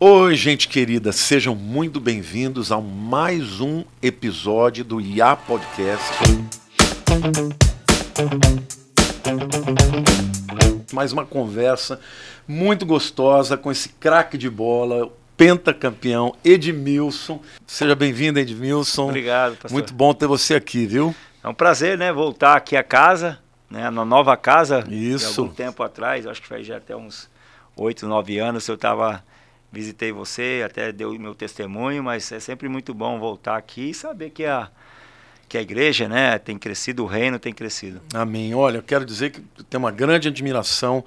Oi, gente querida, sejam muito bem-vindos a mais um episódio do IA Podcast. Mais uma conversa muito gostosa com esse craque de bola, pentacampeão Edmilson. Seja bem-vindo, Edmilson. Obrigado, pastor. Muito bom ter você aqui, viu? É um prazer, né, voltar aqui à casa, né, na nova casa. Isso. De algum tempo atrás, acho que faz já até uns oito, nove anos, eu estava visitei você, até deu o meu testemunho, mas é sempre muito bom voltar aqui e saber que a, que a igreja né, tem crescido, o reino tem crescido. Amém. Olha, eu quero dizer que tenho uma grande admiração,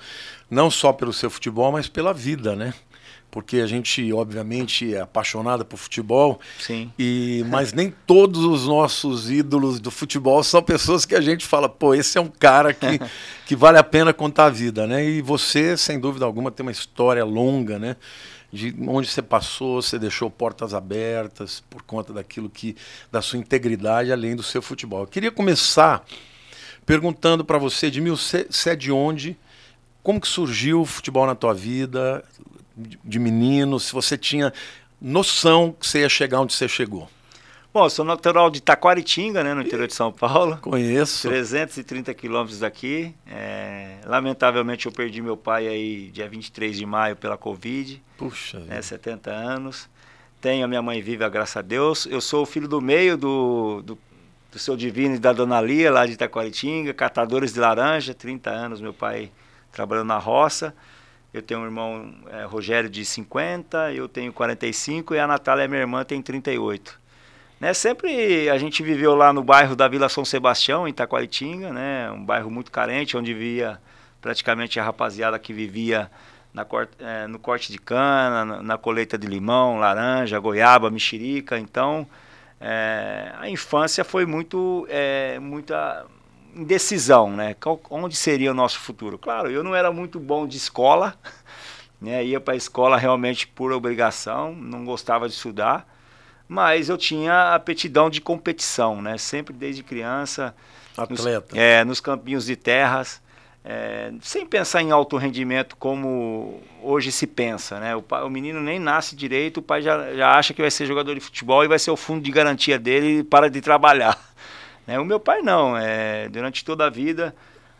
não só pelo seu futebol, mas pela vida, né? Porque a gente, obviamente, é apaixonada por futebol. Sim. E, mas nem todos os nossos ídolos do futebol são pessoas que a gente fala, pô, esse é um cara que, que vale a pena contar a vida, né? E você, sem dúvida alguma, tem uma história longa, né? de onde você passou, você deixou portas abertas por conta daquilo que da sua integridade além do seu futebol. Eu queria começar perguntando para você, Edmil, você é de onde? Como que surgiu o futebol na tua vida de menino? Se você tinha noção que você ia chegar onde você chegou? Bom, eu sou natural de Taquaritinga, né, no interior de São Paulo. Conheço. 330 quilômetros daqui. É, lamentavelmente, eu perdi meu pai aí dia 23 de maio pela Covid. Puxa. Né, vida. 70 anos. Tenho a minha mãe viva, graças a Deus. Eu sou o filho do meio do, do, do seu divino e da dona Lia, lá de Taquaritinga, catadores de laranja, 30 anos, meu pai trabalhando na roça. Eu tenho um irmão, é, Rogério, de 50, eu tenho 45 e a Natália, minha irmã, tem 38. Né, sempre a gente viveu lá no bairro da Vila São Sebastião, em Itaquaritinga, né, um bairro muito carente, onde via praticamente a rapaziada que vivia na corte, eh, é, no corte de cana, na, na, colheita de limão, laranja, goiaba, mexerica. Então, é, a infância foi muito, é, muita indecisão, né? Qual, onde seria o nosso futuro? Claro, eu não era muito bom de escola, né? ia para a escola realmente por obrigação, não gostava de estudar mas eu tinha aptidão de competição, né? Sempre desde criança. Atleta. Nos, é, nos campinhos de terras, é, sem pensar em alto rendimento como hoje se pensa, né? O, pai, o menino nem nasce direito, o pai já, já acha que vai ser jogador de futebol e vai ser o fundo de garantia dele e para de trabalhar. Né? O meu pai não, é, durante toda a vida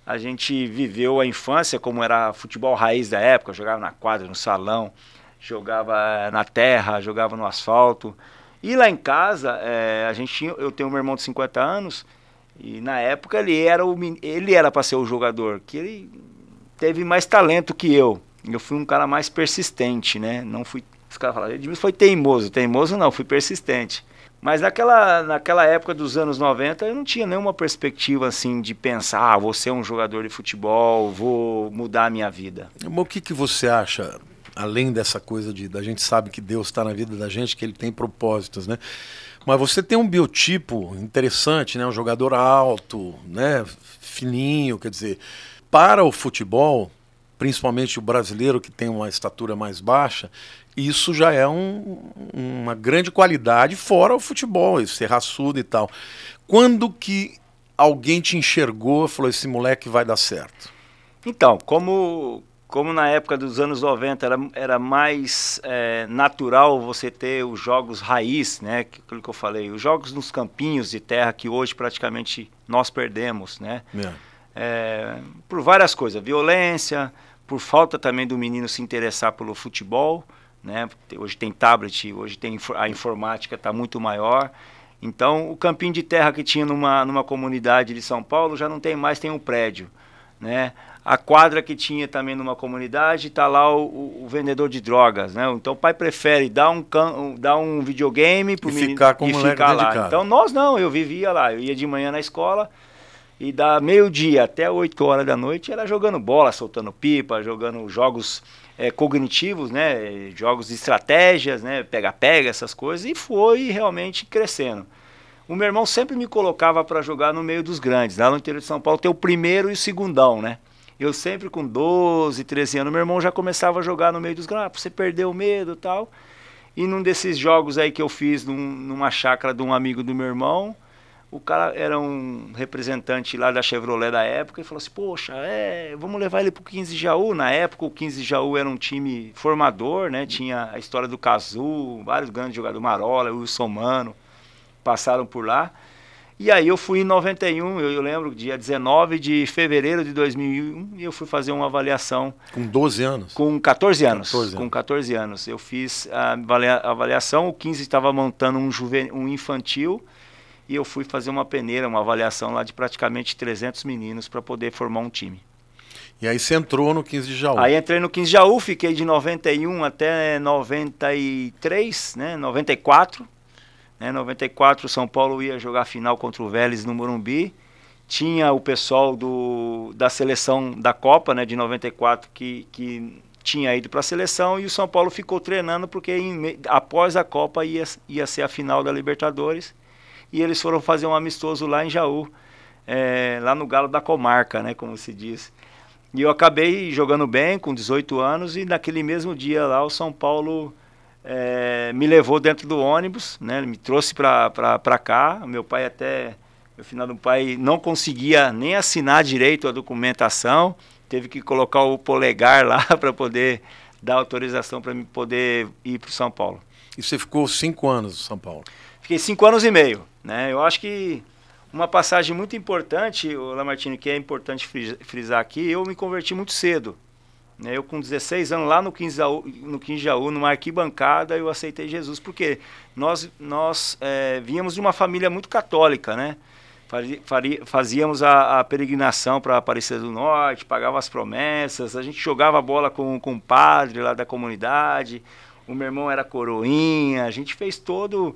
a gente viveu a infância como era futebol raiz da época, jogava na quadra, no salão, jogava na terra, jogava no asfalto. E lá em casa, é, a gente tinha, eu tenho um irmão de 50 anos, e na época ele era o ele era para ser o jogador, que ele teve mais talento que eu. Eu fui um cara mais persistente, né? Não fui, os caras falaram, Edmilson foi teimoso, teimoso não, fui persistente. Mas naquela, naquela época dos anos 90, eu não tinha nenhuma perspectiva assim de pensar, ah, vou ser um jogador de futebol, vou mudar a minha vida. O que, que você acha além dessa coisa de da gente sabe que Deus está na vida da gente, que ele tem propósitos, né? Mas você tem um biotipo interessante, né? Um jogador alto, né? Fininho, quer dizer, para o futebol, principalmente o brasileiro que tem uma estatura mais baixa, isso já é um, uma grande qualidade fora o futebol, esse ser raçudo e tal. Quando que alguém te enxergou e falou, esse moleque vai dar certo? Então, como como na época dos anos 90 era, era mais é, natural você ter os jogos raiz, né? Aquilo que eu falei, os jogos nos campinhos de terra que hoje praticamente nós perdemos, né? É. É, por várias coisas, violência, por falta também do menino se interessar pelo futebol, né? Hoje tem tablet, hoje tem a informática está muito maior. Então, o campinho de terra que tinha numa, numa comunidade de São Paulo já não tem mais, tem um prédio né? A quadra que tinha também numa comunidade, está lá o, o, o, vendedor de drogas, né? Então o pai prefere dar um, can, dar um videogame para ficar com e ficar lá. Então nós não, eu vivia lá, eu ia de manhã na escola e da meio-dia até 8 horas da noite era jogando bola, soltando pipa, jogando jogos é, cognitivos, né? Jogos de estratégias, né? Pega-pega, essas coisas, e foi realmente crescendo. O meu irmão sempre me colocava para jogar no meio dos grandes. Lá no interior de São Paulo tem o primeiro e o segundão, né? Eu sempre com 12, 13 anos, meu irmão já começava a jogar no meio dos grandes. Ah, você perdeu o medo tal. E num desses jogos aí que eu fiz num, numa chácara de um amigo do meu irmão, o cara era um representante lá da Chevrolet da época e falou assim: Poxa, é, vamos levar ele pro 15 Jaú. Na época, o 15 Jaú era um time formador, né? Tinha a história do Cazu, vários grandes jogadores, Marola, Wilson Mano passaram por lá. E aí eu fui em 91, eu, lembro, dia 19 de fevereiro de 2001, e eu fui fazer uma avaliação. Com 12 anos? Com 14 anos. 14 anos. Com 14 anos. Eu fiz a avaliação, o 15 estava montando um, juven, um infantil, e eu fui fazer uma peneira, uma avaliação lá de praticamente 300 meninos para poder formar um time. E aí você entrou no 15 de Jaú. Aí entrei no 15 de Jaú, fiquei de 91 até 93, né, 94, né? 94, o São Paulo ia jogar final contra o Vélez no Morumbi. Tinha o pessoal do, da seleção da Copa né, de 94 que, que tinha ido para a seleção e o São Paulo ficou treinando porque em, após a Copa ia, ia ser a final da Libertadores. E eles foram fazer um amistoso lá em Jaú, é, lá no Galo da Comarca, né, como se diz. E eu acabei jogando bem com 18 anos e naquele mesmo dia lá o São Paulo é, me levou dentro do ônibus, né? me trouxe para cá. Meu pai até, no final do pai não conseguia nem assinar direito a documentação, teve que colocar o polegar lá para poder dar autorização para me poder ir para São Paulo. E você ficou cinco anos em São Paulo? Fiquei cinco anos e meio, né? Eu acho que uma passagem muito importante, Lamartine, que é importante frisar aqui, eu me converti muito cedo, né? Eu, com 16 anos, lá no Quinjaú, no Quinjaú numa arquibancada, eu aceitei Jesus, porque nós, nós é, eh, vínhamos de uma família muito católica, né? Fazíamos a, a peregrinação para Aparecida do Norte, pagava as promessas, a gente jogava bola com, com o padre lá da comunidade, o meu irmão era coroinha, a gente fez todo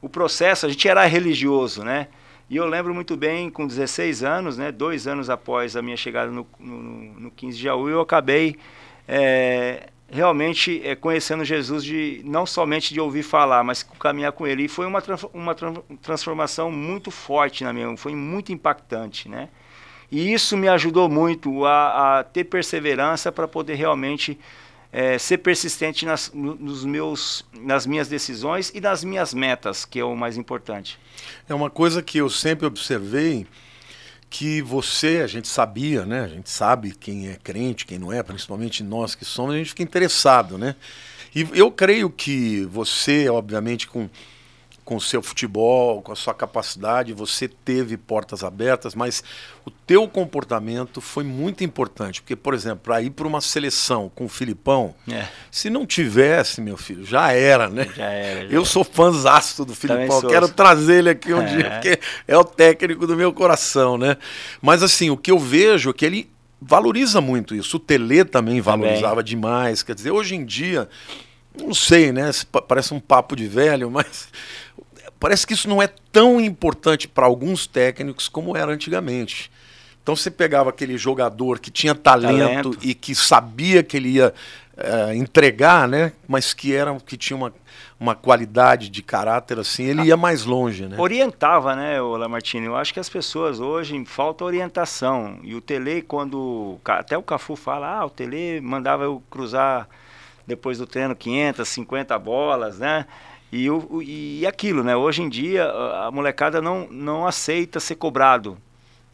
o processo, a gente era religioso, né? E eu lembro muito bem, com 16 anos, né, dois anos após a minha chegada no, no, no 15 de Jaú, eu acabei é, realmente é, conhecendo Jesus de não somente de ouvir falar, mas caminhar com ele. E foi uma, uma transformação muito forte na minha, foi muito impactante, né? E isso me ajudou muito a, a ter perseverança para poder realmente é, ser persistente nas, nos meus, nas minhas decisões e nas minhas metas, que é o mais importante. É uma coisa que eu sempre observei que você, a gente sabia, né? A gente sabe quem é crente, quem não é, principalmente nós que somos, a gente fica interessado, né? E eu creio que você, obviamente, com com o seu futebol, com a sua capacidade, você teve portas abertas, mas o teu comportamento foi muito importante. Porque, por exemplo, para ir para uma seleção com o Filipão, é. se não tivesse, meu filho, já era, né? Já era. Já eu era. sou fãzaço do Filipão, quero trazer ele aqui um é. dia, porque é o técnico do meu coração, né? Mas assim, o que eu vejo é que ele valoriza muito isso. O Tele também valorizava também. demais. Quer dizer, hoje em dia. Não sei, né? Parece um papo de velho, mas Parece que isso não é tão importante para alguns técnicos como era antigamente. Então você pegava aquele jogador que tinha talento, talento. e que sabia que ele ia eh, entregar, né? Mas que era que tinha uma, uma qualidade de caráter assim, ele ah. ia mais longe, né? Orientava, né, Lamartine? Eu acho que as pessoas hoje falta orientação. E o Tele, quando até o Cafu fala, ah, o Tele mandava eu cruzar depois do treino 500, 50 bolas, né? E, o, e aquilo, né? Hoje em dia a molecada não, não aceita ser cobrado,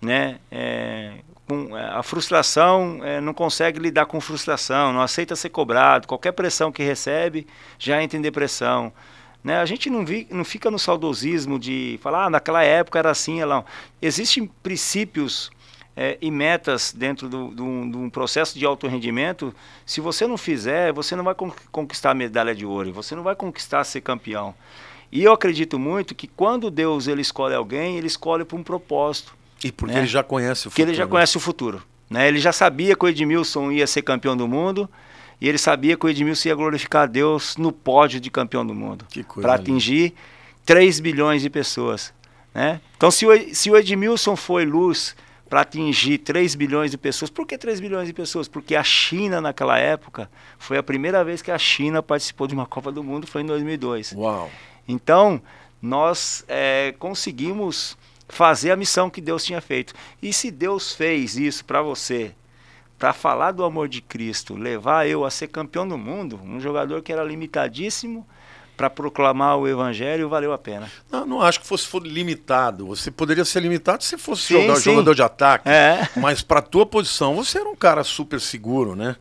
né? É, com, é, a frustração é, não consegue lidar com frustração, não aceita ser cobrado. Qualquer pressão que recebe já entra em depressão. Né? A gente não, vi, não fica no saudosismo de falar, ah, naquela época era assim, ela. Existem princípios é, e metas dentro de um processo de alto rendimento, se você não fizer, você não vai conquistar a medalha de ouro, você não vai conquistar ser campeão. E eu acredito muito que quando Deus ele escolhe alguém, ele escolhe por um propósito. E porque né? ele já conhece o futuro. Porque ele já conhece o futuro. Né? Ele já sabia que o Edmilson ia ser campeão do mundo e ele sabia que o Edmilson ia glorificar a Deus no pódio de campeão do mundo. Para atingir 3 bilhões de pessoas. Né? Então, se o Edmilson foi luz para atingir 3 bilhões de pessoas. Por que 3 bilhões de pessoas? Porque a China, naquela época, foi a primeira vez que a China participou de uma Copa do Mundo, foi em 2002. Uau! Então, nós é, conseguimos fazer a missão que Deus tinha feito. E se Deus fez isso para você, para falar do amor de Cristo, levar eu a ser campeão do mundo, um jogador que era limitadíssimo, para proclamar o evangelho valeu a pena. Não, não acho que fosse limitado. Você poderia ser limitado se fosse sim, jogador, sim. jogador de ataque. É. Mas para tua posição, você era um cara super seguro, né?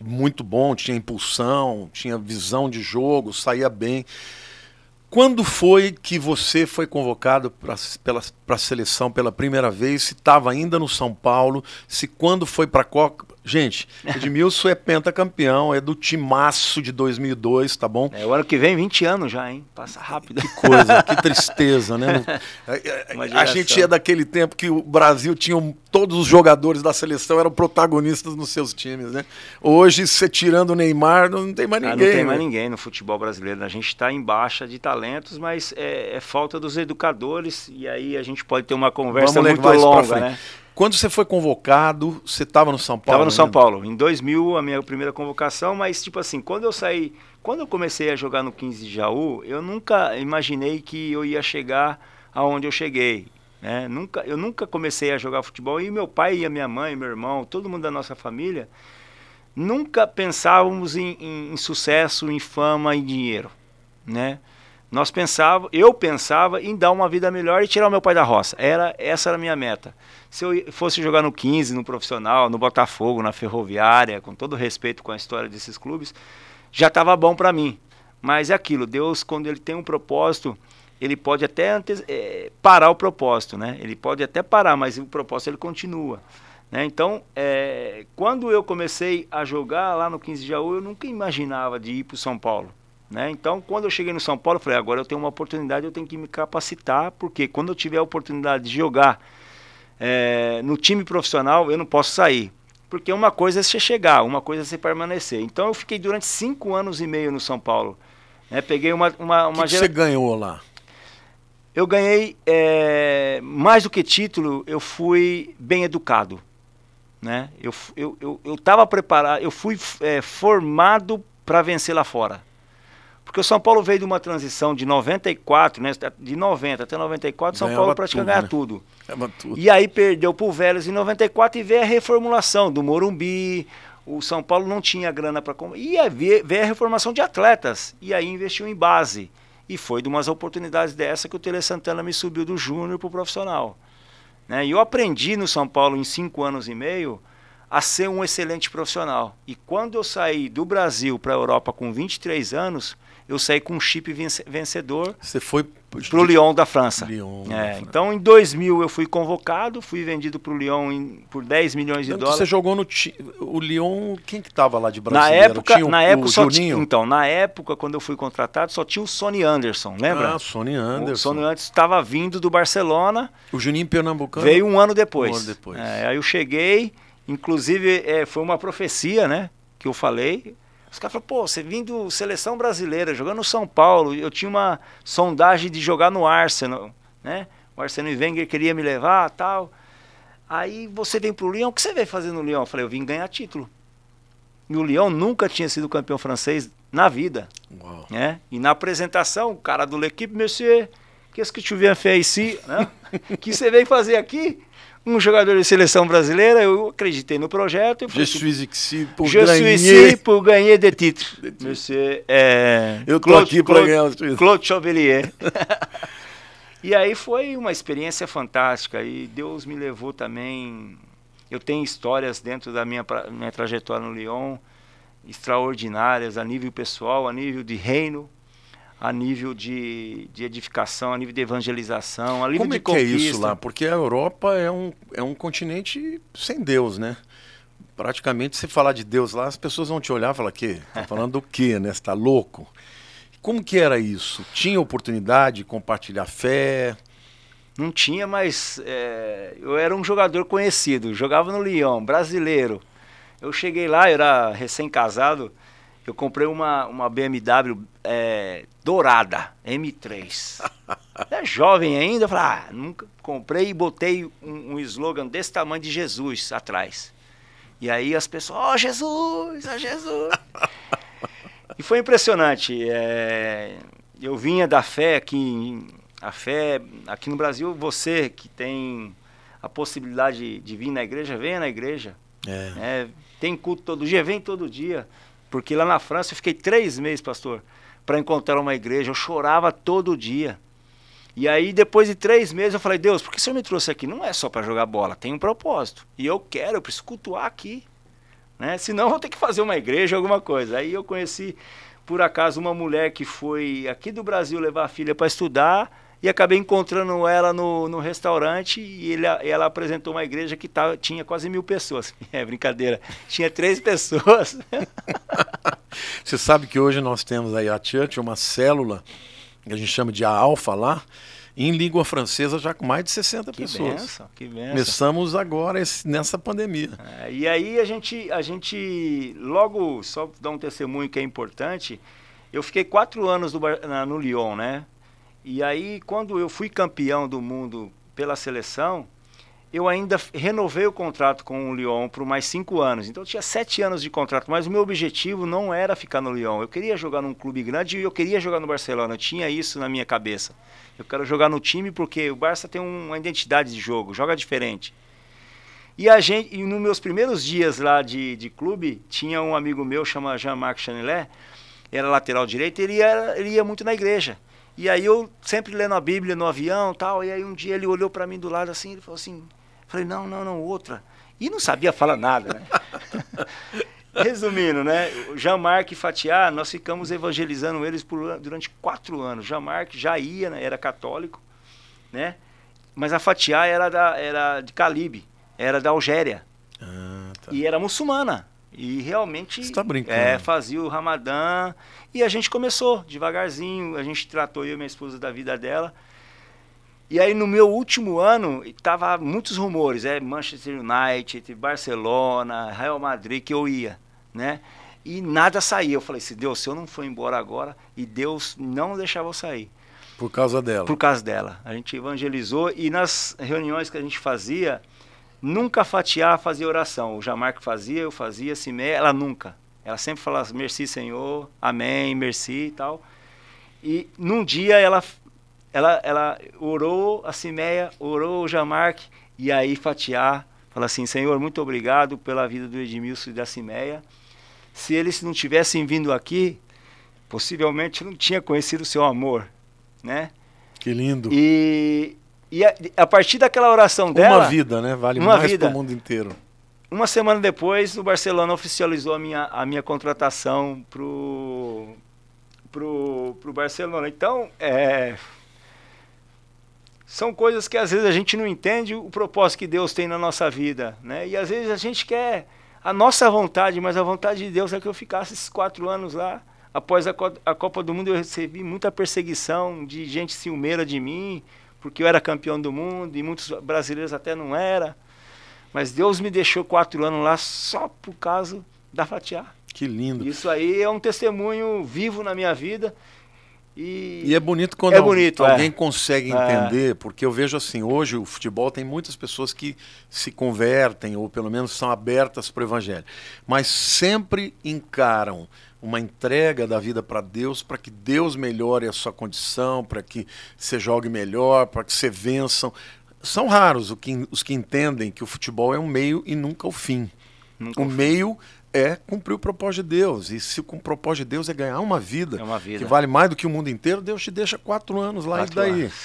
Muito bom, tinha impulsão, tinha visão de jogo, saía bem. Quando foi que você foi convocado para a seleção pela primeira vez? Se estava ainda no São Paulo? Se quando foi para a Copa? Gente, Edmilson é pentacampeão, é do timaço de 2002, tá bom? É, o ano que vem, 20 anos já, hein? Passa rápido. Que coisa, que tristeza, né? É, é, é, a gente é daquele tempo que o Brasil tinha todos os jogadores da seleção eram protagonistas nos seus times, né? Hoje, você tirando o Neymar, não, tem mais ninguém. Ah, não tem mais né? ninguém no futebol brasileiro. Né? A gente está em baixa de talentos, mas é, é, falta dos educadores e aí a gente pode ter uma conversa Vamos muito longa, né? Quando você foi convocado, você estava no São Paulo? Estava no São Paulo. Em 2000, a minha primeira convocação, mas tipo assim, quando eu saí, quando eu comecei a jogar no 15 de Jaú, eu nunca imaginei que eu ia chegar aonde eu cheguei. Né? Nunca, eu nunca comecei a jogar futebol e meu pai e a minha mãe, meu irmão, todo mundo da nossa família, nunca pensávamos em, em, em sucesso, em fama, em dinheiro, né? Nós pensava, eu pensava em dar uma vida melhor e tirar o meu pai da roça. Era essa era a minha meta. Se eu fosse jogar no 15, no profissional, no Botafogo, na Ferroviária, com todo respeito com a história desses clubes, já estava bom para mim. Mas é aquilo, Deus quando ele tem um propósito, ele pode até antes, é, eh, parar o propósito, né? Ele pode até parar, mas o propósito ele continua. Né? Então, é, quando eu comecei a jogar lá no 15 de Jaú, eu nunca imaginava de ir para o São Paulo. Né? Então, quando eu cheguei no São Paulo, eu falei, agora eu tenho uma oportunidade, eu tenho que me capacitar, porque quando eu tiver a oportunidade de jogar é, no time profissional, eu não posso sair. Porque uma coisa é você chegar, uma coisa é você permanecer. Então, eu fiquei durante cinco anos e meio no São Paulo. Né? Peguei uma... uma, uma que, gera... que você ganhou lá? Eu ganhei, é, mais do que título, eu fui bem educado. Né? Eu estava eu, eu, eu preparado, eu fui é, formado para vencer lá fora. Porque o São Paulo veio de uma transição de 94, né? De 90 até 94, o São Paulo praticamente ganhava tudo. Né? tudo. E aí perdeu para o Vélez em 94 e veio a reformulação do Morumbi. O São Paulo não tinha grana para comer E veio a reformação de atletas. E aí investiu em base. E foi de umas oportunidades dessa que o Tele Santana me subiu do júnior para o profissional. Né? E eu aprendi no São Paulo em cinco anos e meio a ser um excelente profissional. E quando eu saí do Brasil para a Europa com 23 anos, eu saí com um chip vencedor. Você foi para o Lyon da França. Lyon, é, França. Então, em 2000 eu fui convocado, fui vendido para o Lyon em, por 10 milhões de dólares. Você jogou no o Lyon, quem que estava lá de Brasil Na época, tinha o, na época o só Juninho? Então, na época quando eu fui contratado, só tinha o Sony Anderson, lembra? Ah, Sony Anderson. O Sony Anderson estava vindo do Barcelona. O Juninho Pernambucano. Veio um ano depois. Um ano depois. É, aí eu cheguei Inclusive, é, foi uma profecia, né? Que eu falei. Os caras falaram, pô, você vindo seleção brasileira, jogando no São Paulo, eu tinha uma sondagem de jogar no Arsenal, né? O Arsenal Wenger queria me levar tal. Aí você vem pro Lyon, o que você veio fazer no Lyon? Eu falei, eu vim ganhar título. E o Lyon nunca tinha sido campeão francês na vida. Uau. Né? E na apresentação, o cara do L'Equipe, monsieur, que é isso que tu viens faire ici? Né? que você veio fazer aqui? um jogador de seleção brasileira, eu acreditei no projeto. eu Je assim, suis ici pour Je ganhei. suis ici pour gagner de título Monsieur, é, eu estou aqui para ganhar os título. Claude Chauvelier. e aí foi uma experiência fantástica e Deus me levou também... Eu tenho histórias dentro da minha, minha trajetória no Lyon extraordinárias a nível pessoal, a nível de reino, a nível de, de edificação, a nível de evangelização, a nível Como de é conquista. Como é isso lá? Porque a Europa é um, é um continente sem Deus, né? Praticamente, se falar de Deus lá, as pessoas vão te olhar e falar, que? Tá falando o quê, né? Você tá louco? Como que era isso? Tinha oportunidade de compartilhar fé? Não tinha, mas é, eu era um jogador conhecido. Jogava no Lyon, brasileiro. Eu cheguei lá, eu era recém-casado eu comprei uma, uma BMW é, dourada, M3. é jovem ainda, eu falei, ah, nunca comprei e botei um, um slogan desse tamanho de Jesus atrás. E aí as pessoas, ó oh, Jesus, ó oh, Jesus. e foi impressionante. É, eu vinha da fé aqui, a fé aqui no Brasil, você que tem a possibilidade de, de vir na igreja, venha na igreja. É. É, tem culto todo dia, vem todo dia. Porque lá na França eu fiquei três meses, pastor, para encontrar uma igreja. Eu chorava todo dia. E aí, depois de três meses, eu falei: Deus, por que o senhor me trouxe aqui? Não é só para jogar bola, tem um propósito. E eu quero, eu preciso cultuar aqui. Né? Senão, eu vou ter que fazer uma igreja, alguma coisa. Aí eu conheci, por acaso, uma mulher que foi aqui do Brasil levar a filha para estudar e acabei encontrando ela no, no restaurante e ele, ela apresentou uma igreja que tava, tá, tinha quase mil pessoas. É brincadeira, tinha três pessoas. Você sabe que hoje nós temos aí a Church, uma célula que a gente chama de Alfa lá, em língua francesa já com mais de 60 que pessoas. Benção, que benção. Começamos agora esse, nessa pandemia. É, e aí a gente, a gente, logo, só dar um testemunho que é importante, eu fiquei quatro anos do, na, no Lyon, né? E aí, quando eu fui campeão do mundo pela seleção, eu ainda renovei o contrato com o Lyon por mais cinco anos. Então eu tinha sete anos de contrato, mas o meu objetivo não era ficar no Lyon. Eu queria jogar num clube grande e eu queria jogar no Barcelona. Eu tinha isso na minha cabeça. Eu quero jogar no time porque o Barça tem uma identidade de jogo, joga diferente. E a gente, e nos meus primeiros dias lá de, de clube, tinha um amigo meu chamado Jean-Marc Chanelet, era lateral direito, ele, era, ele ia muito na igreja. E aí eu sempre lendo a Bíblia no avião tal, e aí um dia ele olhou para mim do lado assim, ele falou assim, falei, não, não, não, outra. E não sabia falar nada, né? Resumindo, né? Jean-Marc e Fatiá, nós ficamos evangelizando eles por, durante quatro anos. Jean-Marc já ia, né? era católico, né? Mas a Fatiá era, da, era de Calibe, era da Algéria. Ah, tá. E era muçulmana. E realmente tá é, fazia o Ramadã. E a gente começou devagarzinho, a gente tratou eu e minha esposa da vida dela. E aí no meu último ano, tava muitos rumores, é Manchester United, Barcelona, Real Madrid que eu ia, né? E nada saía. Eu falei assim, Deus, se eu não for embora agora, e Deus não deixava eu sair. Por causa dela. Por causa dela. A gente evangelizou e nas reuniões que a gente fazia, Nunca fatiar, fazer oração. O Jamarco fazia, eu fazia, Simé, ela nunca. Ela sempre falava, merci, Senhor, amém, merci e tal. E num dia ela, ela, ela orou a Simeia, orou o Jamarque, e aí fatiar, fala assim, Senhor, muito obrigado pela vida do Edmilson e da Simeia. Se eles não tivessem vindo aqui, possivelmente não tinha conhecido o seu amor, né? Que lindo. E e a, a, partir daquela oração dela. Uma vida, né? Vale uma mais para o mundo inteiro. Uma semana depois, o Barcelona oficializou a minha, a minha contratação pro, pro, pro Barcelona. Então, é, são coisas que às vezes a gente não entende o propósito que Deus tem na nossa vida, né? E às vezes a gente quer a nossa vontade, mas a vontade de Deus é que eu ficasse esses quatro anos lá. Após a, a Copa do Mundo, eu recebi muita perseguição de gente ciumeira de mim porque eu era campeão do mundo e muitos brasileiros até não era. Mas Deus me deixou quatro anos lá só por causa da fatiar. Que lindo. Isso aí é um testemunho vivo na minha vida. E, e é bonito quando é bonito, é. alguém é. consegue entender, é. porque eu vejo assim, hoje o futebol tem muitas pessoas que se convertem, ou pelo menos são abertas para o evangelho, mas sempre encaram uma entrega da vida para Deus, para que Deus melhore a sua condição, para que você jogue melhor, para que você vençam. São raros os que entendem que o futebol é um meio e nunca o fim. Nunca o fim. meio é cumprir o propósito de Deus. E se o propósito de Deus é ganhar uma vida, é uma vida. que vale mais do que o mundo inteiro, Deus te deixa quatro anos lá quatro e daí.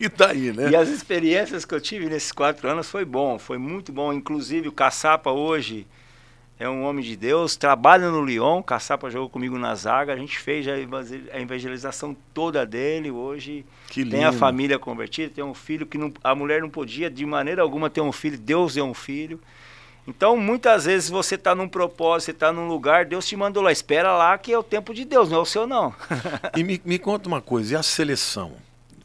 E daí, né? E as experiências que eu tive nesses quatro anos foi bom, foi muito bom. Inclusive o Caçapa hoje, é um homem de Deus, trabalha no Lyon, Caçapa jogou comigo na zaga, a gente fez a evangelização toda dele, hoje que tem a família convertida, tem um filho que não, a mulher não podia de maneira alguma ter um filho, Deus é um filho. Então, muitas vezes você está num propósito, você está num lugar, Deus te mandou lá, espera lá que é o tempo de Deus, não é o seu não. e me, me conta uma coisa, e a seleção?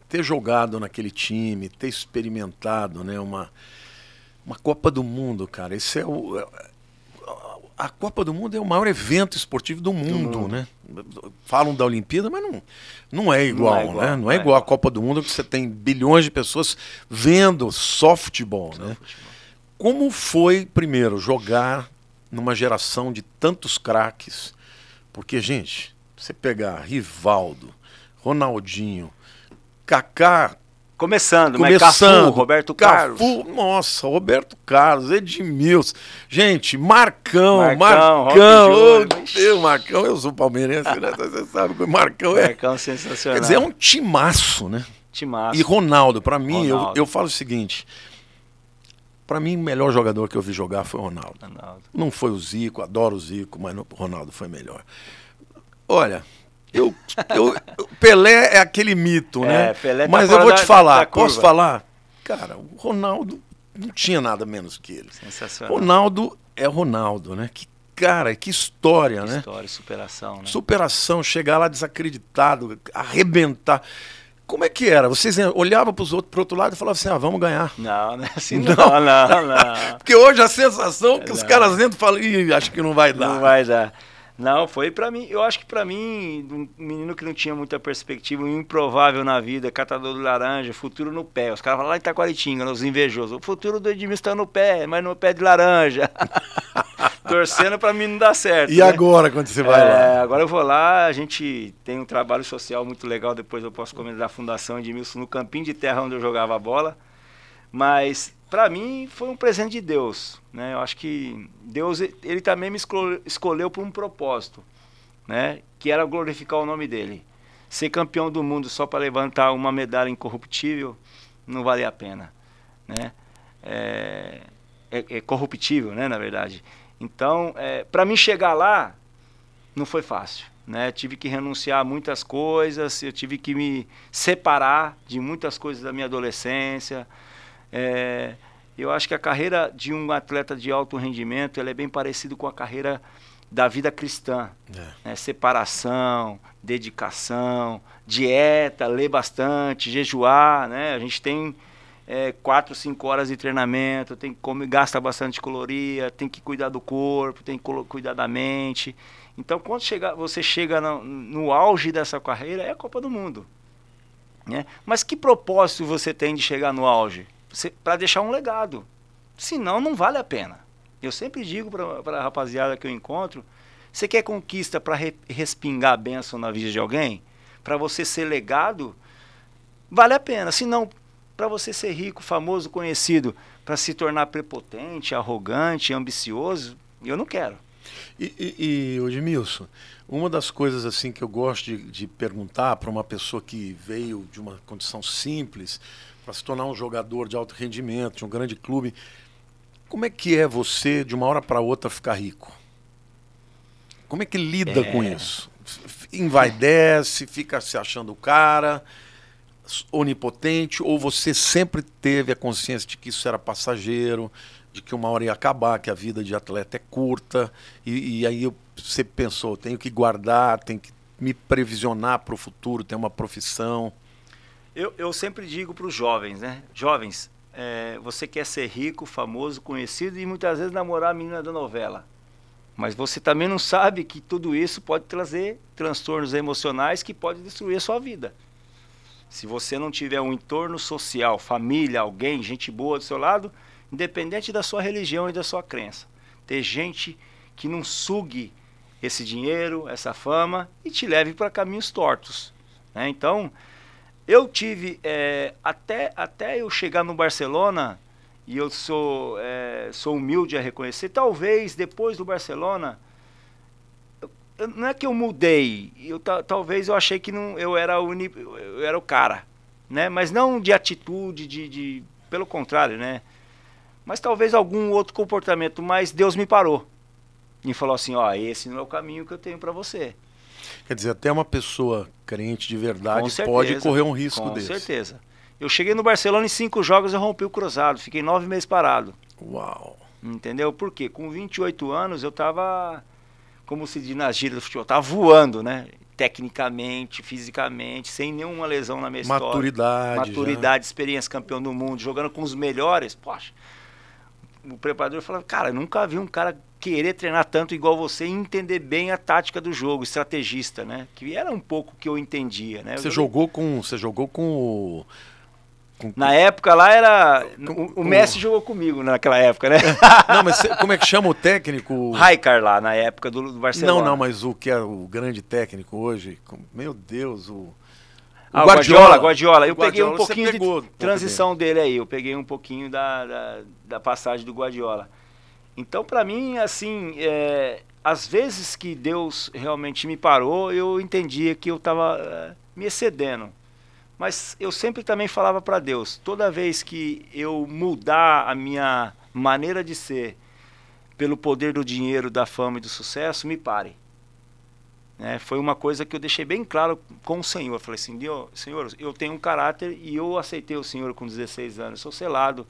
Ter jogado naquele time, ter experimentado né, uma, uma Copa do Mundo, cara, isso é o, é, a Copa do Mundo é o maior evento esportivo do mundo, do mundo. né? Falam da Olimpíada, mas não, não é igual, não é né? igual né? Não é, é igual a Copa do Mundo que você tem bilhões de pessoas vendo só futebol, né? Como foi primeiro jogar numa geração de tantos craques? Porque gente, você pegar Rivaldo, Ronaldinho, Kaká Começando, né? Começando, Cafu, Roberto Carlos. nossa, Roberto Carlos, Edmilson. Gente, Marcão, Marcão. Marcão, Deus, Marcão, eu sou palmeirense, né? Você sabe que o Marcão é. Marcão sensacional. Quer dizer, é um timaço, né? Timaço. E Ronaldo, para mim, Ronaldo. Eu, eu falo o seguinte. Para mim, o melhor jogador que eu vi jogar foi o Ronaldo. Ronaldo. Não foi o Zico, adoro o Zico, mas o Ronaldo foi melhor. Olha, eu, eu, Pelé é aquele mito, né? é, né? Pelé tá Mas eu vou te da, falar, da posso falar? Cara, o Ronaldo não tinha nada menos que ele. Sensacional. Ronaldo é Ronaldo, né? Que cara, que história, que né? História, superação, né? Superação, chegar lá desacreditado, arrebentar. Como é que era? Vocês olhavam para os outros pro outro lado e falavam assim: ah, vamos ganhar. Não, não é assim. Não, não, não. não. Porque hoje a sensação é que não. os caras dentro falam, ih, acho que não vai dar. Não vai dar. Não, foi para mim. Eu acho que para mim, um menino que não tinha muita perspectiva, um improvável na vida, catador de laranja, futuro no pé. Os caras falam lá em Taquaritinga, nos invejosos. O futuro do Edmilson tá no pé, mas no pé de laranja. Torcendo para mim não dar certo. E né? agora, quando você vai é, lá? Agora eu vou lá, a gente tem um trabalho social muito legal, depois eu posso comentar da Fundação Edmilson no campinho de terra onde eu jogava a bola. Mas para mim foi um presente de Deus, né? Eu acho que Deus ele também me escolheu por um propósito, né? Que era glorificar o nome dele. Ser campeão do mundo só para levantar uma medalha incorruptível não vale a pena, né? É, é, é corruptível, né? Na verdade. Então, é, para mim chegar lá não foi fácil, né? Tive que renunciar a muitas coisas, eu tive que me separar de muitas coisas da minha adolescência é, eu acho que a carreira de um atleta de alto rendimento ela é bem parecido com a carreira da vida cristã. É. Né? Separação, dedicação, dieta, ler bastante, jejuar. Né? A gente tem é, quatro, cinco horas de treinamento, tem que comer, gasta bastante caloria, tem que cuidar do corpo, tem que cuidar da mente. Então, quando chega, você chega no, no auge dessa carreira, é a Copa do Mundo. Né? Mas que propósito você tem de chegar no auge? para deixar um legado. Senão, não vale a pena. Eu sempre digo para a rapaziada que eu encontro: você quer conquista para re, respingar a bênção na vida de alguém? Para você ser legado? Vale a pena. Senão, para você ser rico, famoso, conhecido, para se tornar prepotente, arrogante, ambicioso, eu não quero. E, e, Odmilson, uma das coisas assim que eu gosto de, de perguntar para uma pessoa que veio de uma condição simples, para se tornar um jogador de alto rendimento, de um grande clube. Como é que é você, de uma hora para outra, ficar rico? Como é que lida é... com isso? Envaidece, fica se achando o cara, onipotente, ou você sempre teve a consciência de que isso era passageiro, de que uma hora ia acabar, que a vida de atleta é curta, e, e aí você pensou, tenho que guardar, tenho que me previsionar para o futuro, ter uma profissão. Eu, eu sempre digo para os jovens, né? Jovens, é, você quer ser rico, famoso, conhecido e muitas vezes namorar a menina da novela. Mas você também não sabe que tudo isso pode trazer transtornos emocionais que podem destruir a sua vida. Se você não tiver um entorno social, família, alguém, gente boa do seu lado, independente da sua religião e da sua crença, ter gente que não sugue esse dinheiro, essa fama e te leve para caminhos tortos. Né? Então, eu tive, é, até, até eu chegar no Barcelona, e eu sou, é, sou humilde a reconhecer, talvez depois do Barcelona, não é que eu mudei, eu, talvez eu achei que não, eu, era eu era o cara, né? Mas não de atitude, de, de, pelo contrário, né? Mas talvez algum outro comportamento, mas Deus me parou. E falou assim, ó, esse não é o caminho que eu tenho para você. Quer dizer, até uma pessoa crente de verdade certeza, pode correr um risco com desse. Com certeza. Eu cheguei no Barcelona em cinco jogos eu rompi o cruzado, fiquei nove meses parado. Uau! Entendeu? Por quê? Com 28 anos eu tava, como se diz na do futebol, tava voando, né? Tecnicamente, fisicamente, sem nenhuma lesão na minha Maturidade, história. Maturidade. maturidade experiência, campeão do mundo, jogando com os melhores. Poxa, o preparador falava, cara, nunca vi um cara querer treinar tanto igual você e entender bem a tática do jogo, estrategista, né? Que era um pouco que eu entendia, né? Você eu... jogou com, você jogou com o na época lá era. Com, o, com... Messi jogou comigo naquela época, né? não, mas cê, como é que chama o técnico? Raikar lá, na época do, do, Barcelona. Não, não, mas o que é o grande técnico hoje. Meu Deus, o. Ah, o Guardiola, Guardiola. Guardiola. Eu Guardiola, peguei um pouquinho pegou, de transição dele aí. Eu peguei um pouquinho da, da, da passagem do Guardiola. Então, para mim, assim, é, às vezes que Deus realmente me parou, eu entendia que eu estava é, me excedendo. Mas eu sempre também falava para Deus, toda vez que eu mudar a minha maneira de ser pelo poder do dinheiro, da fama e do sucesso, me pare. É, foi uma coisa que eu deixei bem claro com o Senhor. Eu falei assim, Senhor, eu tenho um caráter e eu aceitei o Senhor com 16 anos, sou selado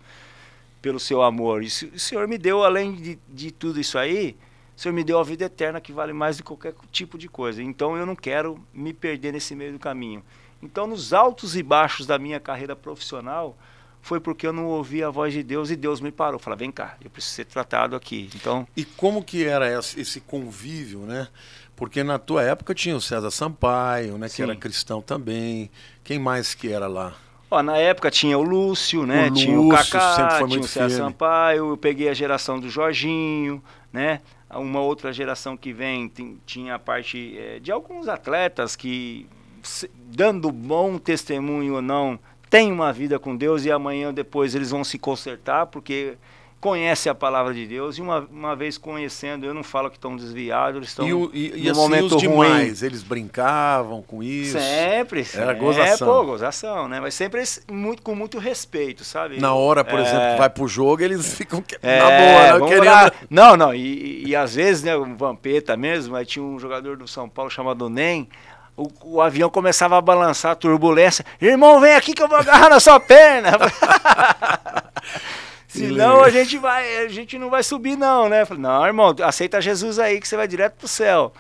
pelo seu amor. E o Senhor me deu, além de, de tudo isso aí, o Senhor me deu a vida eterna que vale mais do que qualquer tipo de coisa. Então eu não quero me perder nesse meio do caminho. Então, nos altos e baixos da minha carreira profissional, foi porque eu não ouvi a voz de Deus e Deus me parou. falou vem cá, eu preciso ser tratado aqui. Então. E como que era esse convívio, né? Porque na tua época tinha o César Sampaio, né? Que era cristão também. Quem mais que era lá? Ó, na época tinha o Lúcio, né? O Lúcio, tinha o Kaká, tinha o Sampaio, eu peguei a geração do Jorginho, né? Uma outra geração que vem tinha a parte é, de alguns atletas que, se, dando bom testemunho ou não, tem uma vida com Deus e amanhã depois eles vão se consertar, porque conhece a palavra de Deus e uma, uma vez conhecendo, eu não falo que estão desviados, eles estão e, o, e, assim, momento os demais, ruim. eles brincavam com isso. Sempre, Era gozação. É, pô, gozação, né? Mas sempre muito, com muito respeito, sabe? Na hora, por é... exemplo, que vai pro jogo, eles ficam é, na boa, né? querendo... Não, não, e, e, às vezes, né, o Vampeta mesmo, aí tinha um jogador do São Paulo chamado Nem, o, o, avião começava a balançar, a turbulência. Irmão, vem aqui que eu vou agarrar na sua perna. Senão a gente, vai, a gente não vai subir, não, né? Falei, não, irmão, aceita Jesus aí que você vai direto pro céu.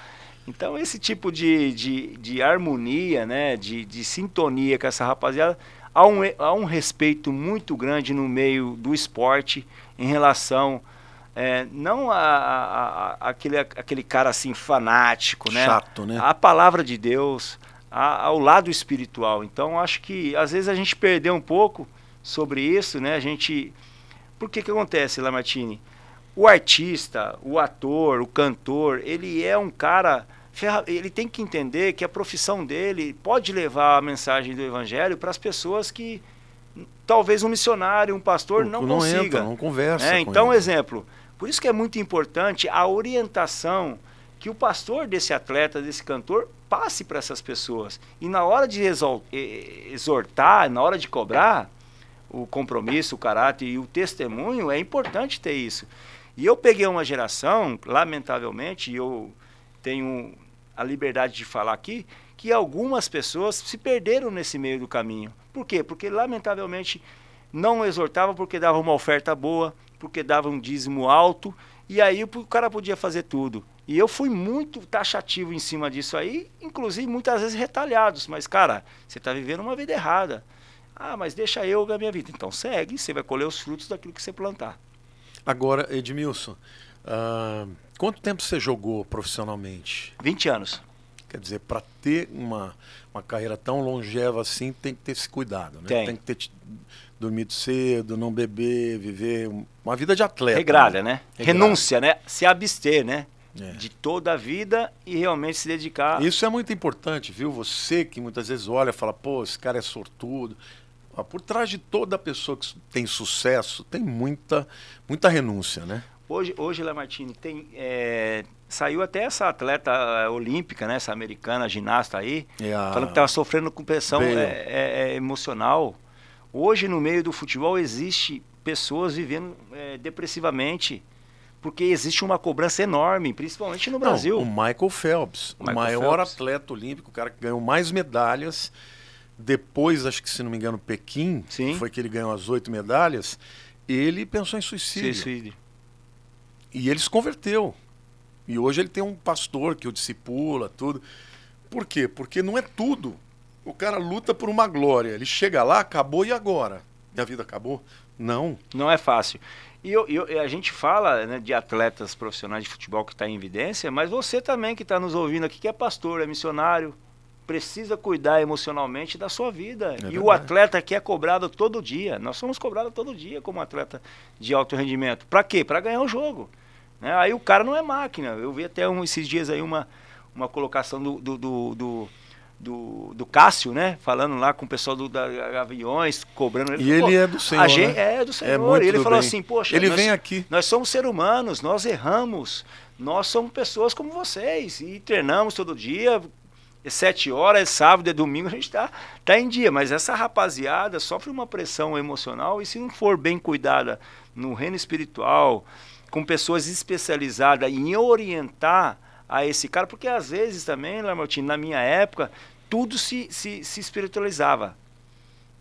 Então, esse tipo de, de, de harmonia, né? De, de sintonia com essa rapaziada, há um, há um respeito muito grande no meio do esporte em relação. É, não a, a, a, aquele, aquele cara assim fanático, né? Chato, né? A palavra de Deus, ao lado espiritual. Então, acho que às vezes a gente perdeu um pouco sobre isso, né? A gente por que que acontece, Lamartine? O artista, o ator, o cantor, ele é um cara ele tem que entender que a profissão dele pode levar a mensagem do evangelho para as pessoas que talvez um missionário, um pastor não, não consiga. Entra, não conversa. É, então, ele. exemplo. Por isso que é muito importante a orientação que o pastor desse atleta, desse cantor, passe para essas pessoas. E na hora de exortar, na hora de cobrar, o compromisso, o caráter e o testemunho, é importante ter isso. E eu peguei uma geração, lamentavelmente, e eu tenho a liberdade de falar aqui, que algumas pessoas se perderam nesse meio do caminho. Por quê? Porque, lamentavelmente, não exortava porque dava uma oferta boa, porque dava um dízimo alto, e aí o cara podia fazer tudo. E eu fui muito taxativo em cima disso aí, inclusive muitas vezes retalhados. Mas, cara, você está vivendo uma vida errada. Ah, mas deixa eu ganhar minha vida. Então segue, você vai colher os frutos daquilo que você plantar. Agora, Edmilson, uh, quanto tempo você jogou profissionalmente? 20 anos. Quer dizer, para ter uma, uma carreira tão longeva assim, tem que ter esse cuidado, né? Tem, tem que ter dormido cedo, não beber, viver uma vida de atleta. Regrada, né? né? Renúncia, né? Se abster, né? É. De toda a vida e realmente se dedicar. Isso é muito importante, viu? Você que muitas vezes olha e fala, pô, esse cara é sortudo. Por trás de toda pessoa que tem sucesso, tem muita, muita renúncia, né? Hoje, hoje Lamartine, tem, é, saiu até essa atleta é, olímpica, né, essa americana ginasta aí, é a... falando que estava sofrendo com pressão é, é, é, emocional. Hoje, no meio do futebol, existe pessoas vivendo depressivamente, porque existe uma cobrança enorme, principalmente no Brasil. Não, o Michael Phelps, o, Michael maior Phelps. atleta olímpico, o cara que ganhou mais medalhas depois, acho que se não me engano, Pequim, Sim. foi que ele ganhou as oito medalhas, ele pensou em suicídio. Suicídio. E ele se converteu. E hoje ele tem um pastor que o discipula, tudo. Por quê? Porque não é tudo. O cara luta por uma glória. Ele chega lá, acabou e agora? a vida acabou? Não. Não é fácil. E eu, eu, a gente fala né, de atletas profissionais de futebol que está em evidência, mas você também que está nos ouvindo aqui, que é pastor, é missionário, precisa cuidar emocionalmente da sua vida. É e o atleta que é cobrado todo dia. Nós somos cobrados todo dia como atleta de alto rendimento. Para quê? Para ganhar o jogo. Né? Aí o cara não é máquina. Eu vi até um, esses dias aí uma, uma colocação do, do, do, do do, do Cássio, né? Falando lá com o pessoal do da Gaviões, cobrando ele. E falou, ele é do Senhor. A gente, né? É do é Senhor. É ele do falou bem. assim, poxa, ele nós, vem aqui. Nós somos seres humanos, nós erramos. Nós somos pessoas como vocês e treinamos todo dia, é sete horas, é sábado, é domingo, a gente está tá em dia. Mas essa rapaziada sofre uma pressão emocional e se não for bem cuidada no reino espiritual, com pessoas especializadas em orientar a esse cara, porque às vezes também, Lamartine, na minha época, tudo se, se, se espiritualizava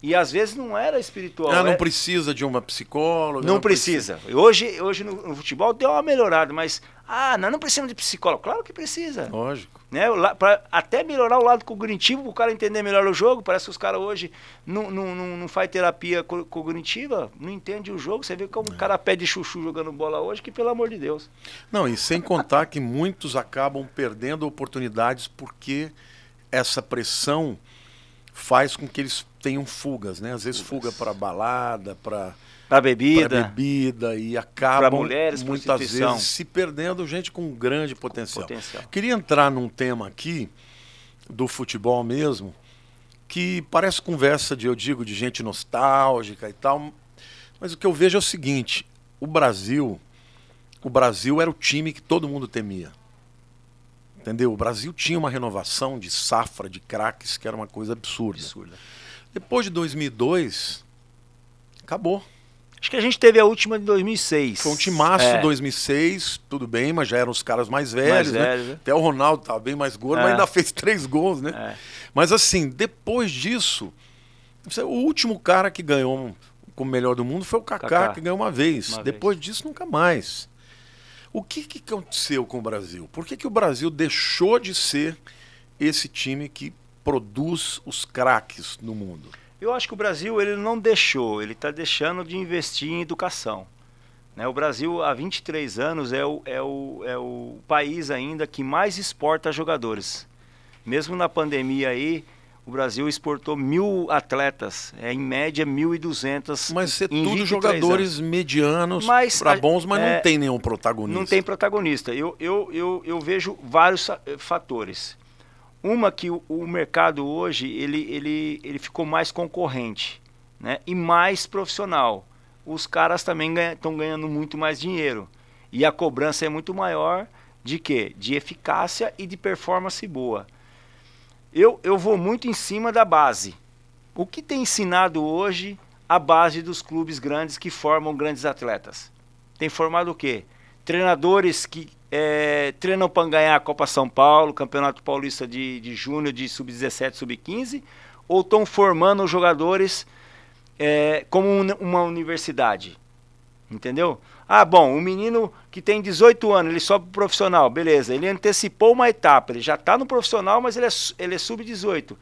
e às vezes não era espiritual. não era... É? precisa de uma psicóloga. Não, não precisa. precisa. Hoje, hoje no, no, futebol deu uma melhorada, mas ah, nós não precisamos de psicólogo. Claro que precisa. Lógico. Né? Pra até melhorar o lado cognitivo, para o cara entender melhor o jogo. Parece que os caras hoje não, não, não, não faz terapia co cognitiva, não entende o jogo. Você vê como o é. cara pede chuchu jogando bola hoje, que pelo amor de Deus. Não, e sem contar que muitos acabam perdendo oportunidades porque essa pressão faz com que eles tenham fugas, né? Às vezes fuga para balada, para para bebida, bebida e acabam mulheres, muitas vezes se perdendo gente com grande potencial. Com potencial. Queria entrar num tema aqui do futebol mesmo, que parece conversa de eu digo de gente nostálgica e tal, mas o que eu vejo é o seguinte: o Brasil, o Brasil era o time que todo mundo temia. Entendeu? O Brasil tinha uma renovação de safra de craques que era uma coisa absurda. absurda. Depois de 2002, acabou. Acho que a gente teve a última de 2006. Foi um timaço é. 2006, tudo bem, mas já eram os caras mais velhos, mais né? velhos né? Até o Ronaldo estava bem mais gordo, é. mas ainda fez três gols, né? É. Mas assim, depois disso, o último cara que ganhou como melhor do mundo foi o Kaká, Kaká. que ganhou uma vez. Uma depois vez. disso, nunca mais. O que, que aconteceu com o Brasil? Por que, que o Brasil deixou de ser esse time que produz os craques no mundo? Eu acho que o Brasil ele não deixou, ele está deixando de investir em educação. Né? O Brasil, há 23 anos, é o, é, o, é o país ainda que mais exporta jogadores. Mesmo na pandemia aí, o Brasil exportou mil atletas, é, em média 1.200. Mas ser tudo jogadores anos. medianos para bons, mas é, não tem nenhum protagonista. Não tem protagonista. Eu, eu, eu, eu vejo vários eh, fatores. Uma que o, o mercado hoje ele, ele, ele ficou mais concorrente né? e mais profissional. Os caras também estão ganha, ganhando muito mais dinheiro. E a cobrança é muito maior de quê? De eficácia e de performance boa. Eu, eu vou muito em cima da base. O que tem ensinado hoje a base dos clubes grandes que formam grandes atletas? Tem formado o quê? Treinadores que é, treinam para ganhar a Copa São Paulo, Campeonato Paulista de, de Júnior, de Sub-17, Sub-15, ou estão formando jogadores é, como uma universidade? Entendeu? Ah, bom, um menino que tem 18 anos, ele sobe pro profissional, beleza. Ele antecipou uma etapa, ele já está no profissional, mas ele é, ele é sub-18.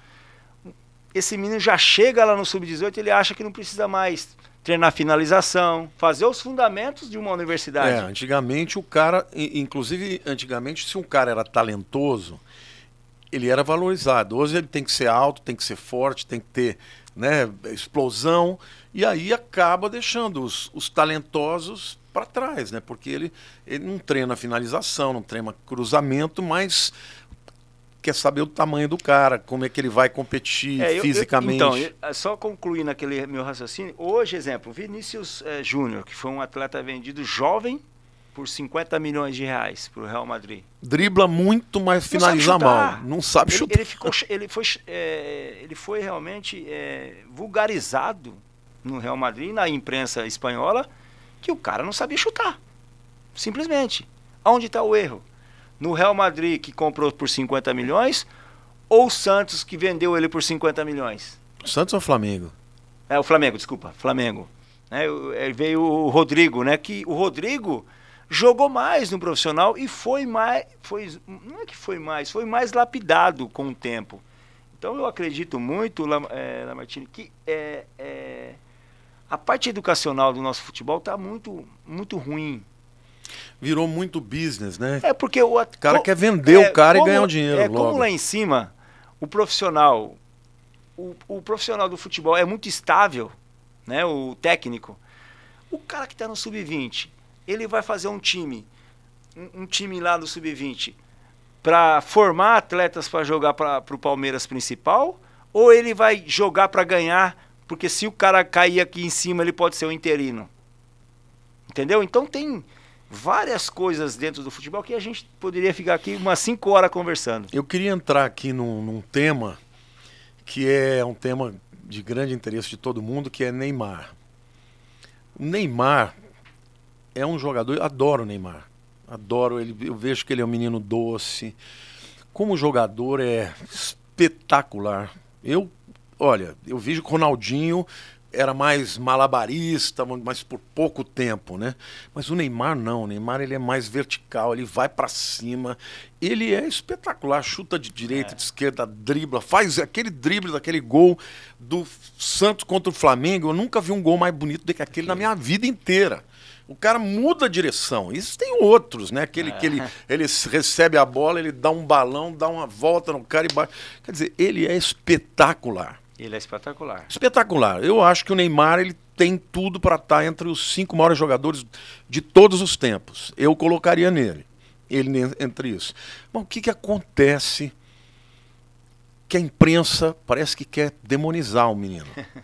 Esse menino já chega lá no sub-18, ele acha que não precisa mais treinar finalização, fazer os fundamentos de uma universidade. É, antigamente o cara, inclusive antigamente, se um cara era talentoso, ele era valorizado. Hoje ele tem que ser alto, tem que ser forte, tem que ter né, explosão. E aí acaba deixando os, os talentosos para trás, né? Porque ele, ele não treina finalização, não treina cruzamento, mas quer saber o tamanho do cara, como é que ele vai competir é, fisicamente. Então, eu, então, só concluindo aquele meu raciocínio, hoje, exemplo, Vinícius é, Júnior, que foi um atleta vendido jovem por 50 milhões de reais para o Real Madrid. Dribla muito, mas finaliza mal. Não sabe chutar. Ele, ficou, ele, foi, é, ele foi realmente eh, vulgarizado no Real Madrid, na imprensa espanhola, que o cara não sabia chutar. Simplesmente. Onde está o erro? No Real Madrid, que comprou por 50 milhões, ou o Santos, que vendeu ele por 50 milhões? Santos ou Flamengo? É, o Flamengo, desculpa, Flamengo. É, é, veio o Rodrigo, né? Que o Rodrigo jogou mais no profissional e foi mais. Foi, não é que foi mais, foi mais lapidado com o tempo. Então eu acredito muito, é, Lamartine, que é, é, a parte educacional do nosso futebol está muito, muito ruim. Virou muito business, né? É porque o, o cara quer vender é, o cara como, e ganhar o dinheiro. É logo. como lá em cima, o profissional, o, o profissional do futebol é muito estável, né? O técnico. O cara que está no sub-20, ele vai fazer um time, um, um time lá no sub-20, para formar atletas para jogar para o Palmeiras principal, ou ele vai jogar para ganhar porque se o cara cair aqui em cima, ele pode ser um interino. Entendeu? Então tem várias coisas dentro do futebol que a gente poderia ficar aqui umas 5 horas conversando. Eu queria entrar aqui num, num tema que é um tema de grande interesse de todo mundo, que é Neymar. O Neymar é um jogador, eu adoro o Neymar. Adoro ele, eu vejo que ele é um menino doce. Como jogador é espetacular. Eu olha, eu vejo que o Ronaldinho era mais malabarista, mas por pouco tempo, né? Mas o Neymar não, o Neymar ele é mais vertical, ele vai para cima, ele é espetacular, chuta de direita, é. de esquerda, dribla, faz aquele drible daquele gol do Santos contra o Flamengo, eu nunca vi um gol mais bonito do que aquele na minha vida inteira. O cara muda a direção. Isso tem outros, né? Aquele é. que ele, ele recebe a bola, ele dá um balão, dá uma volta no cara e bate. Quer dizer, ele é espetacular. Ele é espetacular. Espetacular. Eu acho que o Neymar ele tem tudo para estar tá entre os cinco maiores jogadores de todos os tempos. Eu colocaria nele. Ele entre isso. Mas o que, que acontece que a imprensa parece que quer demonizar o menino? O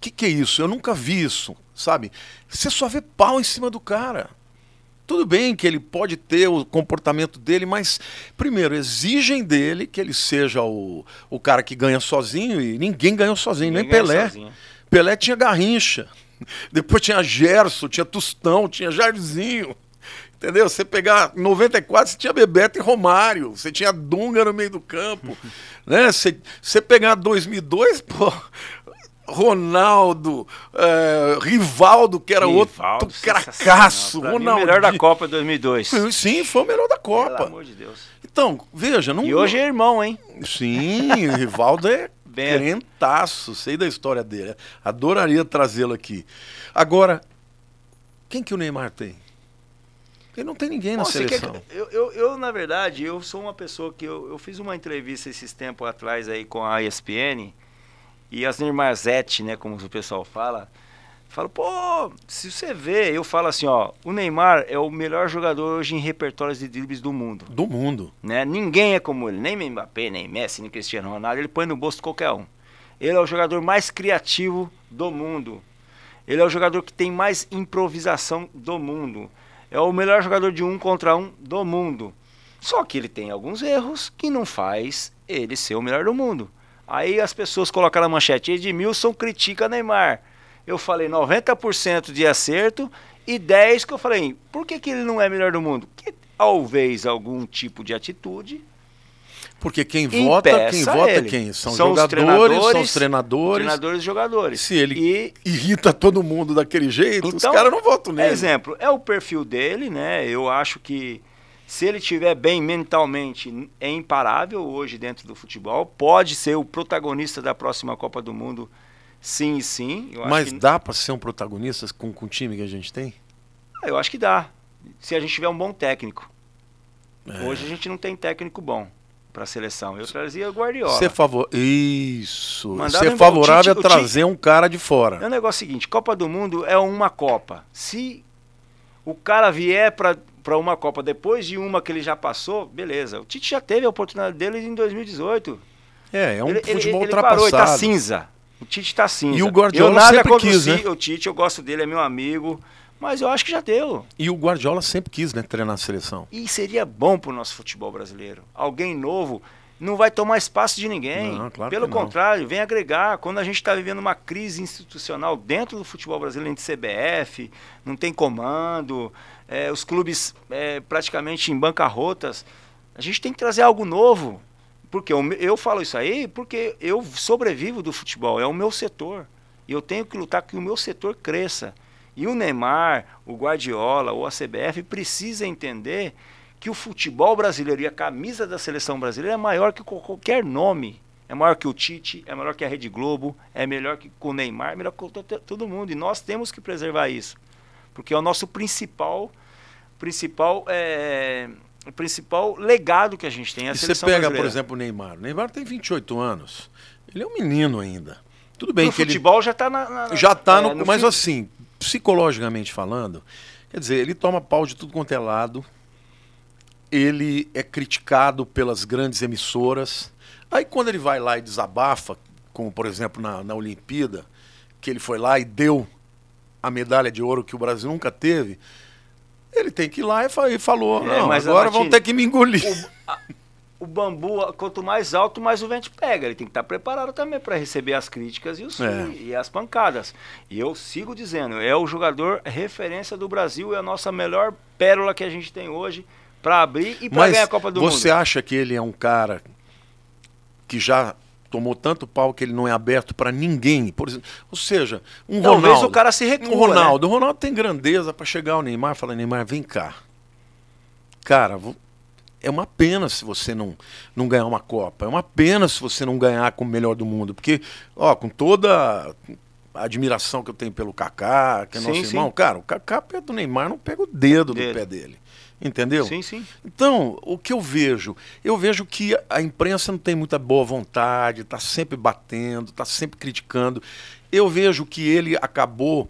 que, que é isso? Eu nunca vi isso, sabe? Você só vê pau em cima do cara. Tudo bem que ele pode ter o comportamento dele, mas, primeiro, exigem dele que ele seja o, o cara que ganha sozinho, e ninguém ganhou sozinho, ninguém nem Pelé. Sozinho. Pelé tinha Garrincha, depois tinha Gerson, tinha Tostão, tinha Jairzinho. Entendeu? Você pegar 94, você tinha Bebeto e Romário, você tinha Dunga no meio do campo, né? Você, você pegar 2002, pô, Ronaldo, é, Rivaldo, que era Rivaldo, outro cracaço. o melhor da Copa 2002. Sim, foi o melhor da Copa. Pelo amor de Deus. Então, veja. Não... E hoje é irmão, hein? Sim, Rivaldo é, é crentaço, sei da história dele. Adoraria trazê-lo aqui. Agora, quem que o Neymar tem? Ele não tem ninguém na seleção. eu, eu, eu, na verdade, eu sou uma pessoa que... Eu, eu fiz uma entrevista esses tempos atrás aí com a ESPN... E as Neymazete, né, como o pessoal fala, falo, pô, se você vê, eu falo assim, ó, o Neymar é o melhor jogador hoje em repertórios de dribles do mundo. Do mundo. Né? Ninguém é como ele, nem Mbappé, nem Messi, nem Cristiano Ronaldo, ele põe no bolso qualquer um. Ele é o jogador mais criativo do mundo. Ele é o jogador que tem mais improvisação do mundo. É o melhor jogador de um contra um do mundo. Só que ele tem alguns erros que não faz ele ser o melhor do mundo. Aí as pessoas colocaram a manchete: Edmilson critica Neymar. Eu falei 90% de acerto e 10 que eu falei, por que, que ele não é melhor do mundo? Que talvez algum tipo de atitude. Porque quem vota, quem vota ele. É quem? São, são jogadores, os são os treinadores. Treinadores e jogadores. Se ele e... irrita todo mundo daquele jeito, então, os caras não votam nele. Exemplo, é o perfil dele, né? Eu acho que se ele estiver bem mentalmente, é imparável hoje dentro do futebol. Pode ser o protagonista da próxima Copa do Mundo, sim e sim. Eu Mas que... dá para ser um protagonista com, com o time que a gente tem? Ah, eu acho que dá. Se a gente tiver um bom técnico. É. Hoje a gente não tem técnico bom para a seleção. Eu trazia Guardiola. Ser favor... Isso. Mandava Ser favorável é a trazer um cara de fora. É o negócio seguinte: Copa do Mundo é uma Copa. Se o cara vier para para uma Copa depois de uma que ele já passou, beleza. O Tite já teve a oportunidade dele em 2018. É, é um ele, futebol ele, ultrapassado. Ele parou, ele tá cinza. O Tite tá cinza. E o Guardiola eu nada sempre quis, né? O Tite, eu gosto dele, é meu amigo. Mas eu acho que já deu. E o Guardiola sempre quis, né, treinar a seleção. E seria bom para o nosso futebol brasileiro. Alguém novo não vai tomar espaço de ninguém. Não, claro Pelo contrário, vem agregar. Quando a gente está vivendo uma crise institucional dentro do futebol brasileiro, entre CBF, não tem comando, é, os clubes é, praticamente em bancarrotas. A gente tem que trazer algo novo. Porque eu, eu falo isso aí porque eu sobrevivo do futebol, é o meu setor. E eu tenho que lutar que o meu setor cresça. E o Neymar, o Guardiola ou a CBF precisa entender que o futebol brasileiro e a camisa da seleção brasileira é maior que qualquer nome. É maior que o Tite, é maior que a Rede Globo, é melhor que o Neymar, é melhor que todo mundo. E nós temos que preservar isso porque é o nosso principal principal é, principal legado que a gente tem. É a e você pega, brasileira. por exemplo, o Neymar. O Neymar tem 28 anos. Ele é um menino ainda. Tudo bem no que futebol ele... já está na, na, já está é, no, no, mas fim... assim psicologicamente falando, quer dizer, ele toma pau de tudo quanto é lado. Ele é criticado pelas grandes emissoras. Aí quando ele vai lá e desabafa, como por exemplo na, na Olimpíada, que ele foi lá e deu a medalha de ouro que o Brasil nunca teve, ele tem que ir lá e falou, é, não, mas agora vão ter que me engolir. O, a, o, bambu, quanto mais alto, mais o vento pega. Ele tem que estar preparado também para receber as críticas e, os, é. e, as pancadas. E eu sigo dizendo, é o jogador referência do Brasil, é a nossa melhor pérola que a gente tem hoje para abrir e para ganhar a Copa do você Mundo. Você acha que ele é um cara que já tomou tanto pau que ele não é aberto para ninguém. Por exemplo. Ou seja, um Talvez é Ronaldo. Talvez o cara se recua. Um Ronaldo. Né? O Ronaldo tem grandeza para chegar ao Neymar e falar: Neymar, vem cá. Cara, é uma pena se você não, não ganhar uma Copa. É uma pena se você não ganhar com o melhor do mundo. Porque, ó, com toda a admiração que eu tenho pelo Kaká, que é nosso irmão, sim. cara, o Kaká perto do Neymar não pega o dedo dele. do pé dele. Entendeu? Sim, sim. Então, o que eu vejo? Eu vejo que a imprensa não tem muita boa vontade, está sempre batendo, está sempre criticando. Eu vejo que ele acabou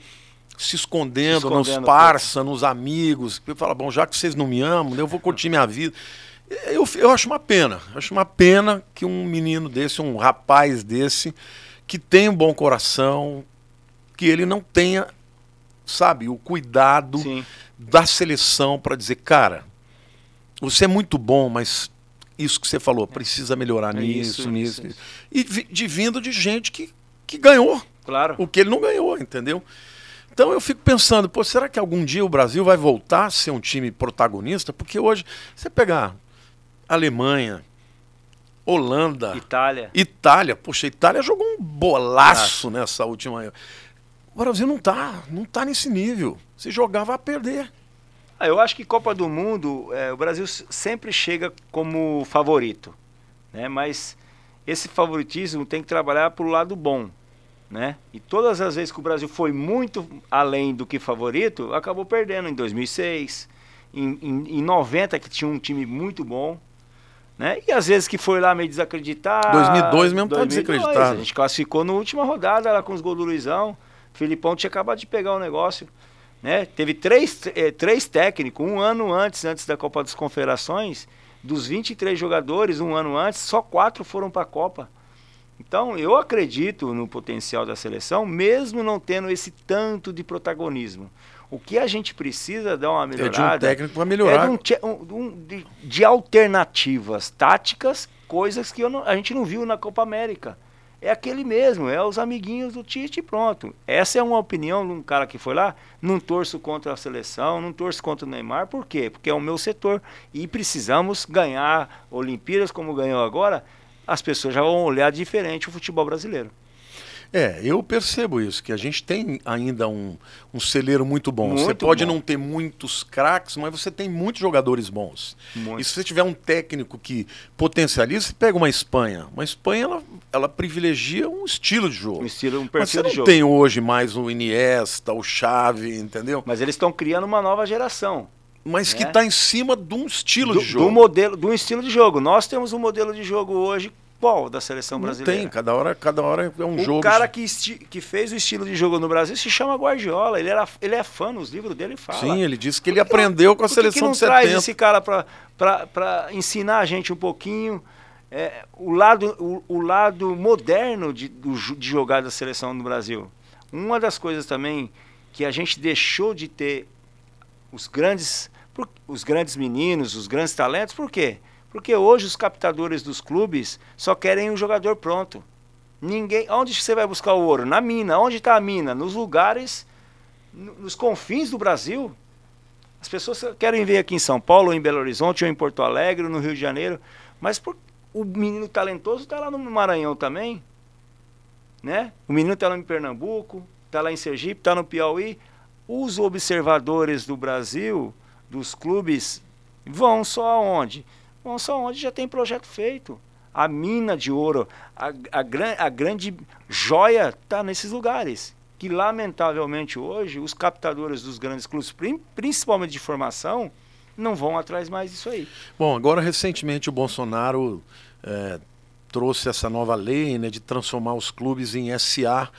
se escondendo, se escondendo nos parça, nos amigos. Eu falo, bom, já que vocês não me amam, né, eu vou curtir minha vida. Eu, eu acho uma pena. Acho uma pena que um menino desse, um rapaz desse, que tem um bom coração, que ele não tenha sabe, o cuidado Sim. da seleção para dizer, cara, você é muito bom, mas isso que você falou, é. precisa melhorar é nisso, isso, nisso. Isso. E de vindo de gente que, que ganhou. Claro. O que ele não ganhou, entendeu? Então eu fico pensando, pô, será que algum dia o Brasil vai voltar a ser um time protagonista? Porque hoje, você pegar Alemanha, Holanda, Itália. Itália, poxa, Itália jogou um bolaço nessa última o Brasil não tá, não tá nesse nível. Se jogar, vai perder. Ah, eu acho que Copa do Mundo, é, o Brasil sempre chega como favorito, né? Mas esse favoritismo tem que trabalhar para o lado bom, né? E todas as vezes que o Brasil foi muito além do que favorito, acabou perdendo em 2006, em, em, em 90 que tinha um time muito bom, né? E às vezes que foi lá meio desacreditado. 2002 mesmo 2002, tá desacreditado. A gente classificou na última rodada lá com os gols do Luizão. O Filipão tinha acabado de pegar o um negócio. Né? Teve três, eh, três técnicos, um ano antes, antes da Copa das Confederações, dos 23 jogadores, um ano antes, só quatro foram para a Copa. Então, eu acredito no potencial da seleção, mesmo não tendo esse tanto de protagonismo. O que a gente precisa dar uma melhorada. É de um técnico para melhorar. É de, um, um, de, de alternativas táticas, coisas que não, a gente não viu na Copa América é aquele mesmo, é os amiguinhos do Tite e pronto. Essa é uma opinião de um cara que foi lá. Não torço contra a seleção, não torço contra o Neymar, por quê? Porque é o meu setor e precisamos ganhar Olimpíadas como ganhou agora. As pessoas já vão olhar diferente o futebol brasileiro. É, eu percebo isso, que a gente tem ainda um, um celeiro muito bom. Muito você pode bom. não ter muitos craques, mas você tem muitos jogadores bons. Muito. E se você tiver um técnico que potencializa, você pega uma Espanha. Uma Espanha, ela, ela privilegia um estilo de jogo. Um estilo, um perfil mas você não de jogo. tem hoje mais o Iniesta, o Xavi, entendeu? Mas eles estão criando uma nova geração mas né? que está em cima de um estilo do, de jogo. Do modelo, de um estilo de jogo. Nós temos um modelo de jogo hoje da seleção brasileira? Não tem, cada hora, cada hora é um o jogo. O cara que, que fez o estilo de jogo no Brasil se chama Guardiola. Ele, era, ele é fã, nos livros dele fala. Sim, ele disse que ele porque aprendeu não, com a seleção que não de 70. traz esse cara para ensinar a gente um pouquinho é, o, lado, o, o lado moderno de, do, de jogar da seleção no Brasil? Uma das coisas também que a gente deixou de ter os grandes, os grandes meninos, os grandes talentos, por quê? Porque porque hoje os captadores dos clubes só querem um jogador pronto. Ninguém, onde você vai buscar o ouro? Na mina. Onde está a mina? Nos lugares, nos confins do Brasil. As pessoas querem ver aqui em São Paulo, ou em Belo Horizonte, ou em Porto Alegre, ou no Rio de Janeiro. Mas por, o menino talentoso está lá no Maranhão também. Né? O menino está lá em Pernambuco, está lá em Sergipe, está no Piauí. Os observadores do Brasil, dos clubes, vão só aonde? não são onde já tem projeto feito. A mina de ouro, a, a, gran, a grande joia está nesses lugares. Que, lamentavelmente, hoje, os captadores dos grandes clubes, principalmente de formação, não vão atrás mais disso aí. Bom, agora, recentemente, o Bolsonaro é, trouxe essa nova lei né, de transformar os clubes em SA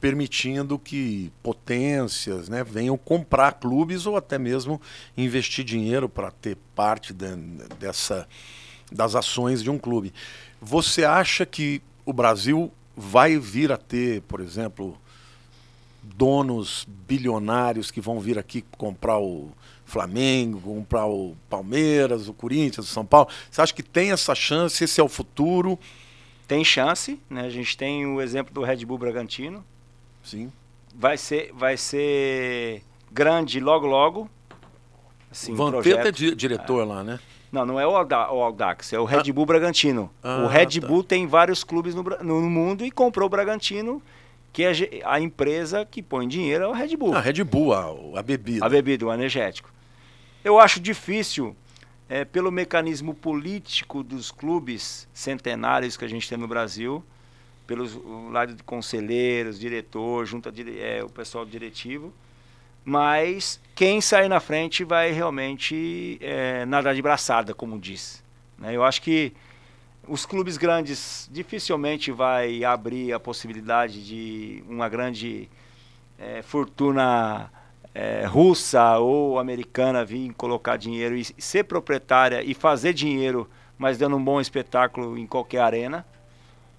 permitindo que potências né, venham comprar clubes ou até mesmo investir dinheiro para ter parte de, dessa, das ações de um clube. Você acha que o Brasil vai vir a ter, por exemplo, donos bilionários que vão vir aqui comprar o Flamengo, comprar o Palmeiras, o Corinthians, o São Paulo? Você acha que tem essa chance? Esse é o futuro? Tem chance, né? A gente tem o exemplo do Red Bull Bragantino, Sim. Vai ser, vai ser grande logo, logo. Assim, o Vampeta é diretor lá, né? Não, não é o, o Aldax, é o ah. Red Bull ah. Bragantino. Ah, o Red tá. Bull tem vários clubes no, no mundo e comprou o Bragantino que a, a, empresa que põe dinheiro é o Red Bull. A ah, Red Bull, a, a bebida. A bebida, o energético. Eu acho difícil, é, pelo mecanismo político dos clubes centenários que a gente tem no Brasil, pelo lado de conselheiros, diretor, junta de, é, o pessoal diretivo. Mas quem sair na frente vai realmente é, nadar de braçada, como diz. Né? Eu acho que os clubes grandes dificilmente vai abrir a possibilidade de uma grande é, fortuna é, russa ou americana vir colocar dinheiro e ser proprietária e fazer dinheiro, mas dando um bom espetáculo em qualquer arena,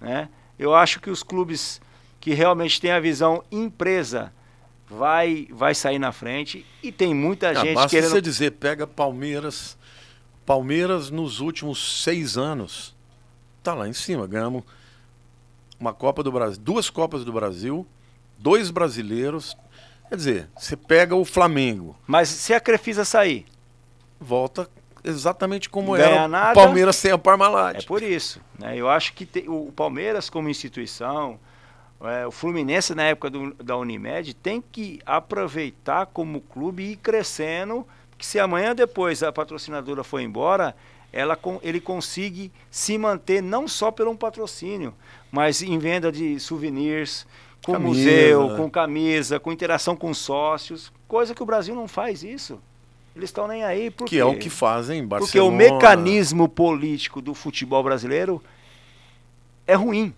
né? Eu acho que os clubes que realmente têm a visão empresa vai vai sair na frente e tem muita ah, gente basta querendo. Basta dizer, pega Palmeiras, Palmeiras nos últimos seis anos tá lá em cima, ganhamos uma Copa do Brasil, duas Copas do Brasil, dois brasileiros. Quer dizer, você pega o Flamengo. Mas se a Crefisa sair, volta exatamente como é o Palmeiras sem a Parmalat. É por isso. Né? Eu acho que te, o Palmeiras, como instituição, é, o Fluminense, na época do, da Unimed, tem que aproveitar como clube e ir crescendo, que se amanhã depois a patrocinadora for embora, ela, ele consiga se manter não só pelo um patrocínio, mas em venda de souvenirs, com camisa. museu, com camisa, com interação com sócios, coisa que o Brasil não faz isso. Eles estão nem aí porque. Que é o que fazem Barcelona. Porque o mecanismo político do futebol brasileiro é ruim.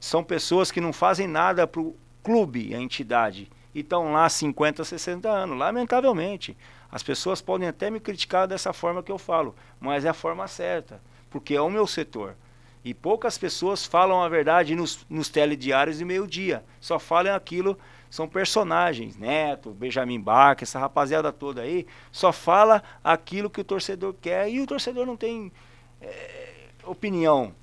São pessoas que não fazem nada para o clube, a entidade. E estão lá 50, 60 anos, lamentavelmente. As pessoas podem até me criticar dessa forma que eu falo, mas é a forma certa, porque é o meu setor. E poucas pessoas falam a verdade nos, nos telediários de meio-dia. Só falam aquilo são personagens, Neto, Benjamin Barca, essa rapaziada toda aí, só fala aquilo que o torcedor quer e o torcedor não tem é, opinião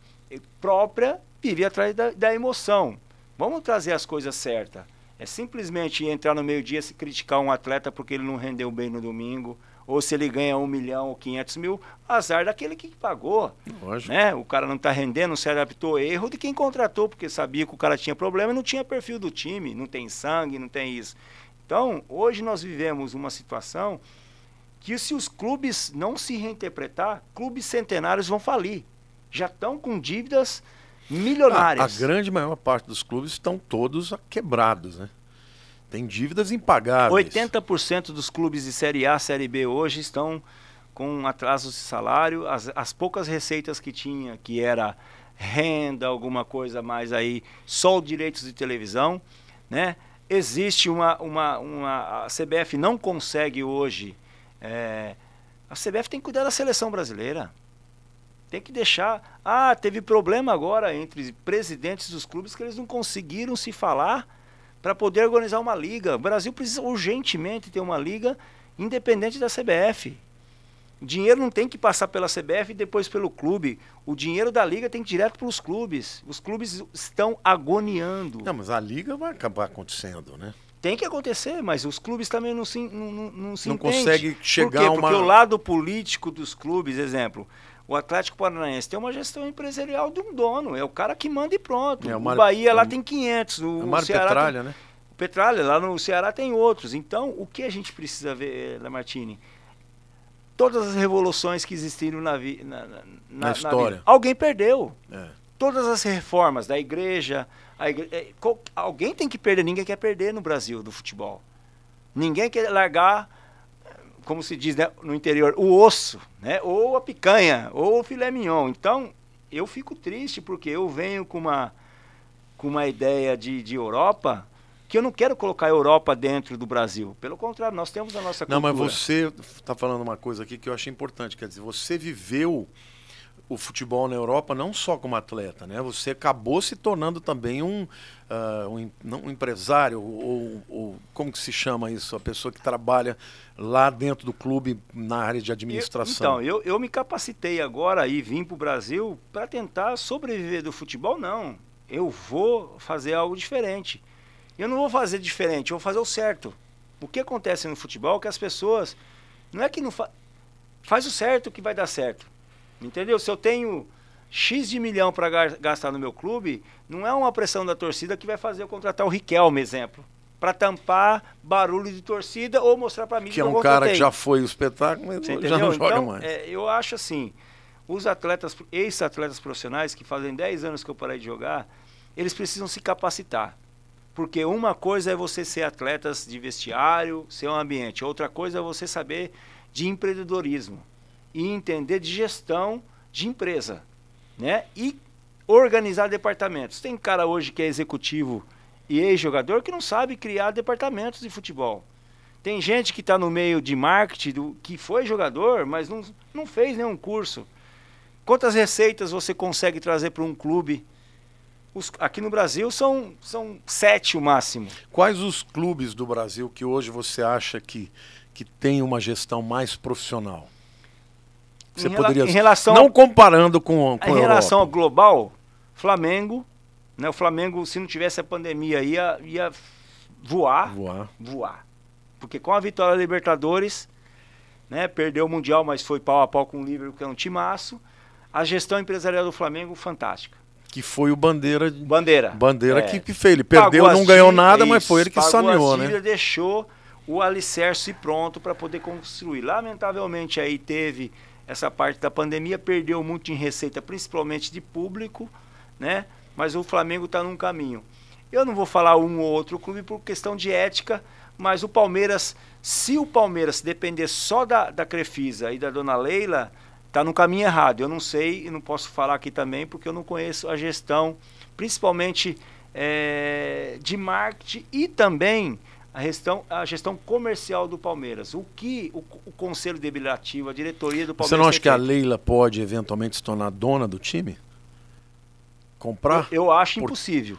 própria vive atrás da, da, emoção. Vamos trazer as coisas certas. É simplesmente entrar no meio-dia e criticar um atleta porque ele não rendeu bem no domingo, ou se ele ganha um milhão ou 500 mil, azar daquele que pagou. Lógico. Né? O cara não está rendendo, não se adaptou, erro de quem contratou, porque sabia que o cara tinha problema e não tinha perfil do time, não tem sangue, não tem isso. Então, hoje nós vivemos uma situação que se os clubes não se reinterpretar, clubes centenários vão falir. Já estão com dívidas ah, milionárias. A, a grande maior parte dos clubes estão todos quebrados, né? Tem dívidas impagáveis. 80% dos clubes de Série A, Série B hoje estão com atrasos de salário. As, as poucas receitas que tinha, que era renda, alguma coisa mais aí, só direitos de televisão, né? Existe uma, uma, uma... A CBF não consegue hoje... É, a CBF tem que cuidar da seleção brasileira. Tem que deixar... Ah, teve problema agora entre presidentes dos clubes que eles não conseguiram se falar para poder organizar uma liga. O Brasil precisa urgentemente ter uma liga independente da CBF. O dinheiro não tem que passar pela CBF e depois pelo clube. O dinheiro da liga tem que ir direto para os clubes. Os clubes estão agoniando. Não, mas a liga vai acabar acontecendo, né? Tem que acontecer, mas os clubes também não se não, não, não se Não consegue chegar Por quê? Porque uma... o lado político dos clubes, exemplo, o Atlético Paranaense tem uma gestão empresarial de um dono, é o cara que manda e pronto. É, o, Mar... o Bahia lá tem 500, o, é o Mário Ceará Petralha, tem... né? O Petralha lá no Ceará tem outros. Então, o que a gente precisa ver, eh, Lamartine? Todas as revoluções que existiram na, vi... na, na, na história. Na alguém perdeu. É. Todas as reformas da igreja, igre... Eh, alguém tem que perder, ninguém quer perder no Brasil do futebol. Ninguém quer largar como se diz né, no interior, o osso, né? Ou a picanha, ou o filé mignon. Então, eu fico triste porque eu venho com uma, com uma ideia de, de Europa que eu não quero colocar a Europa dentro do Brasil. Pelo contrário, nós temos a nossa cultura. Não, mas você está falando uma coisa aqui que eu achei importante. Quer dizer, você viveu o futebol na Europa não só como atleta, né? Você acabou se tornando também um, uh, um, um, empresário ou, ou, como que se chama isso, a pessoa que trabalha lá dentro do clube na área de administração. Eu, então, eu, eu me capacitei agora e vim para o Brasil para tentar sobreviver do futebol, não. Eu vou fazer algo diferente. Eu não vou fazer diferente, eu vou fazer o certo. O que acontece no futebol é que as pessoas não é que não fa... faz o certo que vai dar certo. Entendeu? Se eu tenho X de milhão para gastar no meu clube, não é uma pressão da torcida que vai fazer eu contratar o Riquelme, exemplo. Para tampar barulho de torcida ou mostrar para mim que é um cara que já foi o espetáculo, mas Você já entendeu? não joga então, mais. É, eu acho assim: os atletas, ex-atletas profissionais que fazem 10 anos que eu parei de jogar, eles precisam se capacitar. Porque uma coisa é você ser atletas de vestiário, ser um ambiente, outra coisa é você saber de empreendedorismo e entender de gestão de empresa, né? E organizar departamentos. Tem cara hoje que é executivo e ex-jogador que não sabe criar departamentos de futebol. Tem gente que está no meio de marketing, do, que foi jogador, mas não, não fez nenhum curso. Quantas receitas você consegue trazer para um clube? Os, aqui no Brasil são, são sete o máximo. Quais os clubes do Brasil que hoje você acha que, que tem uma gestão mais profissional? Você em poderia. Em relação, não comparando com. com em relação ao global, Flamengo. Né, o Flamengo, se não tivesse a pandemia, ia, ia voar. Voar. Voar. Porque com a vitória da Libertadores, né, perdeu o Mundial, mas foi pau a pau com o Liverpool, que é um timaço. A gestão empresarial do Flamengo, fantástica. Que foi o Bandeira. Bandeira. Bandeira é. que, que fez. Ele perdeu, não ganhou nada, mas foi ele que saneou, né? deixou o alicerce pronto para poder construir. Lamentavelmente aí teve essa parte da pandemia, perdeu muito em receita, principalmente de público, né? Mas o Flamengo está num caminho. Eu não vou falar um ou outro clube por questão de ética, mas o Palmeiras, se o Palmeiras depender só da, da Crefisa e da Dona Leila, está no caminho errado. Eu não sei e não posso falar aqui também, porque eu não conheço a gestão, principalmente é, de marketing e também a gestão, a gestão comercial do Palmeiras. O que o, o Conselho Deliberativo, a diretoria do Palmeiras. Você não acha que a Leila pode eventualmente se tornar dona do time? Comprar? Eu, eu acho por, impossível.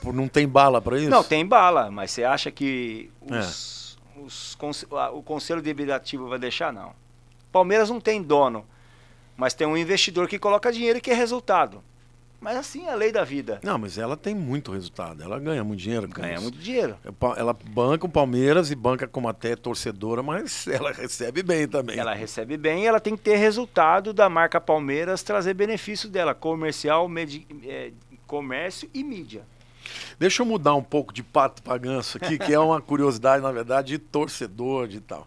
Por, não tem bala para isso? Não, tem bala, mas você acha que os, é. os, o Conselho Deliberativo vai deixar? Não. Palmeiras não tem dono, mas tem um investidor que coloca dinheiro e quer resultado. Mas assim é a lei da vida. Não, mas ela tem muito resultado. Ela ganha muito dinheiro. Ganha isso. muito dinheiro. É ela banca o Palmeiras e banca como até torcedora, mas ela recebe bem também. Ela recebe bem e ela tem que ter resultado da marca Palmeiras trazer benefício dela, comercial, é, comércio e mídia. Deixa eu mudar um pouco de pato pra ganso aqui, que é uma curiosidade, na verdade, de torcedor de tal.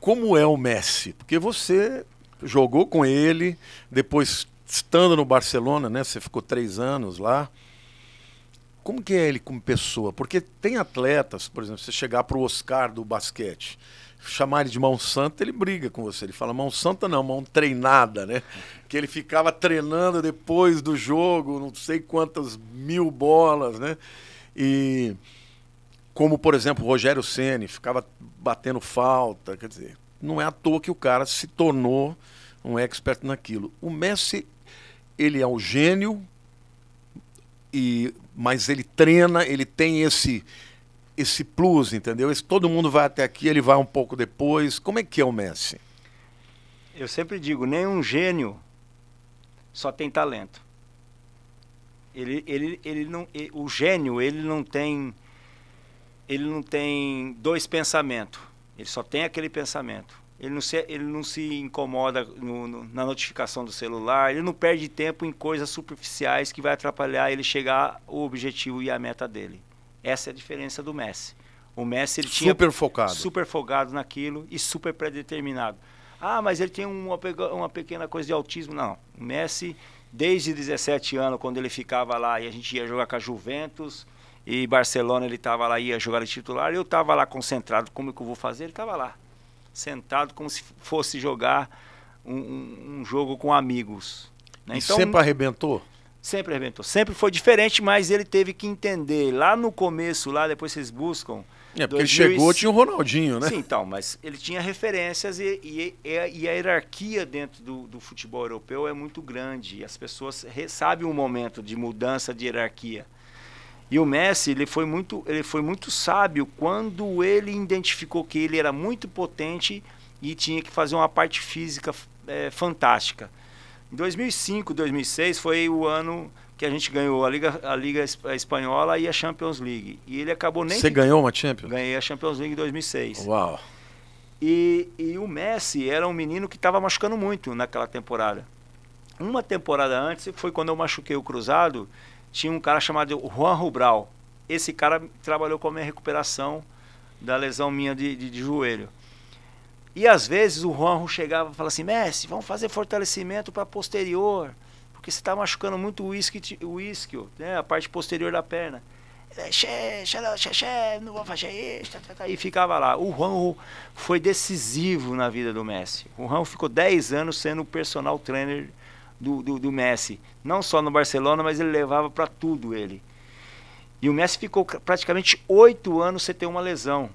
Como é o Messi? Porque você jogou com ele, depois estando no Barcelona, né? Você ficou três anos lá. Como que é ele como pessoa? Porque tem atletas, por exemplo, você chegar para o Oscar do basquete, chamar ele de mão santa, ele briga com você. Ele fala mão santa não, mão treinada, né? Que ele ficava treinando depois do jogo, não sei quantas mil bolas, né? E como, por exemplo, o Rogério Ceni ficava batendo falta, quer dizer, não é à toa que o cara se tornou um expert naquilo. O Messi ele é um gênio, e, mas ele treina, ele tem esse esse plus, entendeu? Esse, todo mundo vai até aqui, ele vai um pouco depois. Como é que é o Messi? Eu sempre digo, nenhum gênio só tem talento. Ele, ele, ele não, ele, o gênio ele não tem, ele não tem dois pensamentos. Ele só tem aquele pensamento ele não se, ele não se incomoda no, no, na notificação do celular, ele não perde tempo em coisas superficiais que vai atrapalhar ele chegar ao objetivo e à meta dele. Essa é a diferença do Messi. O Messi ele super tinha super focado, super focado naquilo e super predeterminado. Ah, mas ele tem uma, uma pequena coisa de autismo. Não, o Messi, desde 17 anos, quando ele ficava lá e a gente ia jogar com a Juventus, e Barcelona ele estava lá, ia jogar de titular, eu estava lá concentrado, como é que eu vou fazer? Ele estava lá sentado como se fosse jogar um, um jogo com amigos. Né? Então, sempre arrebentou? Sempre arrebentou. Sempre foi diferente, mas ele teve que entender. Lá no começo, lá depois vocês buscam. É, porque 2000... ele chegou, tinha o Ronaldinho, né? Sim, então, mas ele tinha referências e, e, e a hierarquia dentro do, do, futebol europeu é muito grande. As pessoas sabem o um momento de mudança de hierarquia. E o Messi, ele foi muito, ele foi muito sábio quando ele identificou que ele era muito potente e tinha que fazer uma parte física é, fantástica. Em 2005, 2006 foi o ano que a gente ganhou a Liga, a Liga Espanhola e a Champions League. E ele acabou nem. Você que... ganhou uma Champions? Ganhei a Champions League em 2006. Uau! E, e o Messi era um menino que estava machucando muito naquela temporada. Uma temporada antes foi quando eu machuquei o cruzado tinha um cara chamado Juan Rubral. Esse cara trabalhou com a minha recuperação da lesão minha de, de, de joelho. E às vezes o Juan chegava e falava assim: Messi, vamos fazer fortalecimento para posterior, porque você está machucando muito o uísque, né? a parte posterior da perna. não vou fazer isso. Tá, tá, tá. E ficava lá. O Juan foi decisivo na vida do Messi. O Juan ficou 10 anos sendo o personal trainer do, do, do Messi. Não só no Barcelona, mas ele levava para tudo ele. E o Messi ficou praticamente oito anos sem ter uma lesão.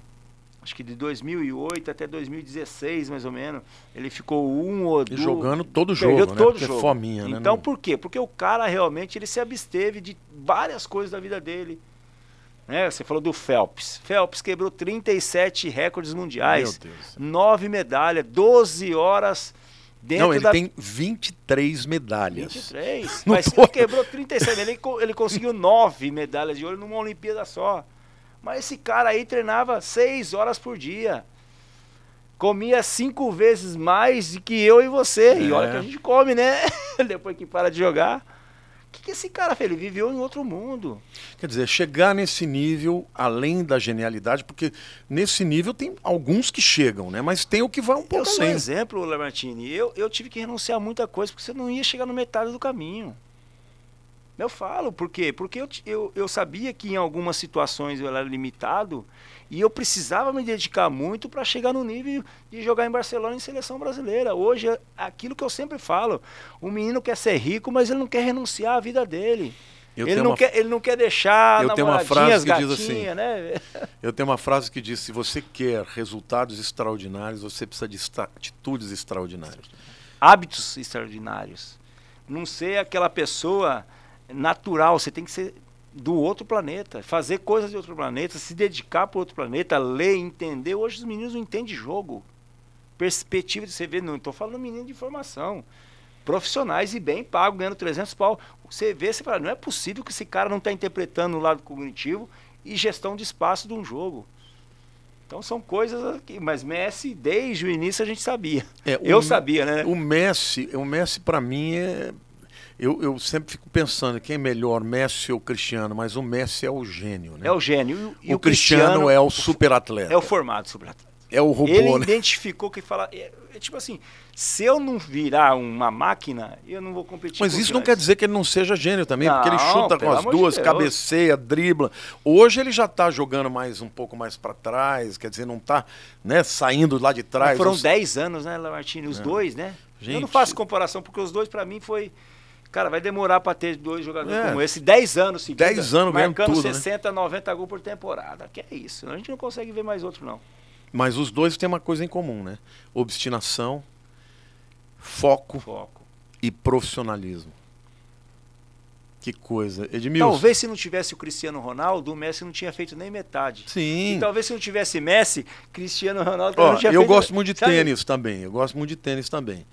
Acho que de 2008 até 2016, mais ou menos, ele ficou um ou dois. Jogando todo jogo, né? Porque é jogo. É fominha, né, então, né? Então por quê? Porque o cara realmente ele se absteve de várias coisas da vida dele. Né? Você falou do Phelps. Phelps quebrou 37 recordes mundiais, nove medalhas, 12 horas Dentro não, ele da... tem 23 medalhas. 23? Mas ele quebrou 37. Ele, ele conseguiu 9 medalhas de ouro numa Olimpíada só. Mas esse cara aí treinava 6 horas por dia. Comia 5 vezes mais que eu e você. É. E olha que a gente come, né? Depois que para de jogar que, que esse cara fez? Ele viveu em outro mundo. Quer dizer, chegar nesse nível, além da genialidade, porque nesse nível tem alguns que chegam, né? Mas tem o que vai um pouco eu além. Um exemplo, Lamartine, eu, eu tive que renunciar a muita coisa, porque você não ia chegar no metade do caminho. Eu falo, por quê? Porque eu, eu, eu sabia que em algumas situações eu era limitado e eu precisava me dedicar muito para chegar no nível de jogar em Barcelona em seleção brasileira. Hoje, aquilo que eu sempre falo, o menino quer ser rico, mas ele não quer renunciar à vida dele. Eu ele, não uma... quer, ele não quer deixar eu tenho uma frase que gatinha, diz assim, né? Eu tenho uma frase que diz, se você quer resultados extraordinários, você precisa de atitudes extraordinárias. Hábitos extraordinários. Não ser aquela pessoa natural, você tem que ser do outro planeta, fazer coisas de outro planeta, se dedicar para outro planeta, ler, entender. Hoje os meninos não entendem jogo. Perspectiva de você ver, não estou falando menino de formação. Profissionais e bem pago, ganhando 300 pau. Você vê, você fala, não é possível que esse cara não está interpretando o lado cognitivo e gestão de espaço de um jogo. Então são coisas aqui mas Messi desde o início a gente sabia. É, o, eu sabia, né? O Messi, o Messi para mim é eu, eu sempre fico pensando quem é melhor, Messi ou Cristiano, mas o Messi é o gênio, né? É o gênio. E, o, o Cristiano, Cristiano, é o superatleta. É o formado superatleta. É o robô, Ele né? identificou que fala... É, é, tipo assim, se eu não virar uma máquina, eu não vou competir Mas com isso não quer dizer que ele não seja gênio também, não, porque ele chuta com as duas, de cabeceia, dribla. Hoje ele já está jogando mais um pouco mais para trás, quer dizer, não está né, saindo lá de trás. Mas foram 10 anos, né, Lamartine? Os é. dois, né? Gente... Eu não faço comparação, porque os dois, para mim, foi Cara, vai demorar para ter dois jogadores é. como esse. 10 anos seguidos. 10 anos marcando tudo, 60, né? 90 gols por temporada. Que é isso. A gente não consegue ver mais outro, não. Mas os dois têm uma coisa em comum, né? Obstinação, foco, foco. e profissionalismo. Que coisa. Edmilson. Talvez se não tivesse o Cristiano Ronaldo, o Messi não tinha feito nem metade. Sim. E talvez se não tivesse Messi, Cristiano Ronaldo Ó, não tinha eu feito. Eu gosto muito de Sabe? tênis também. Eu gosto muito de tênis também.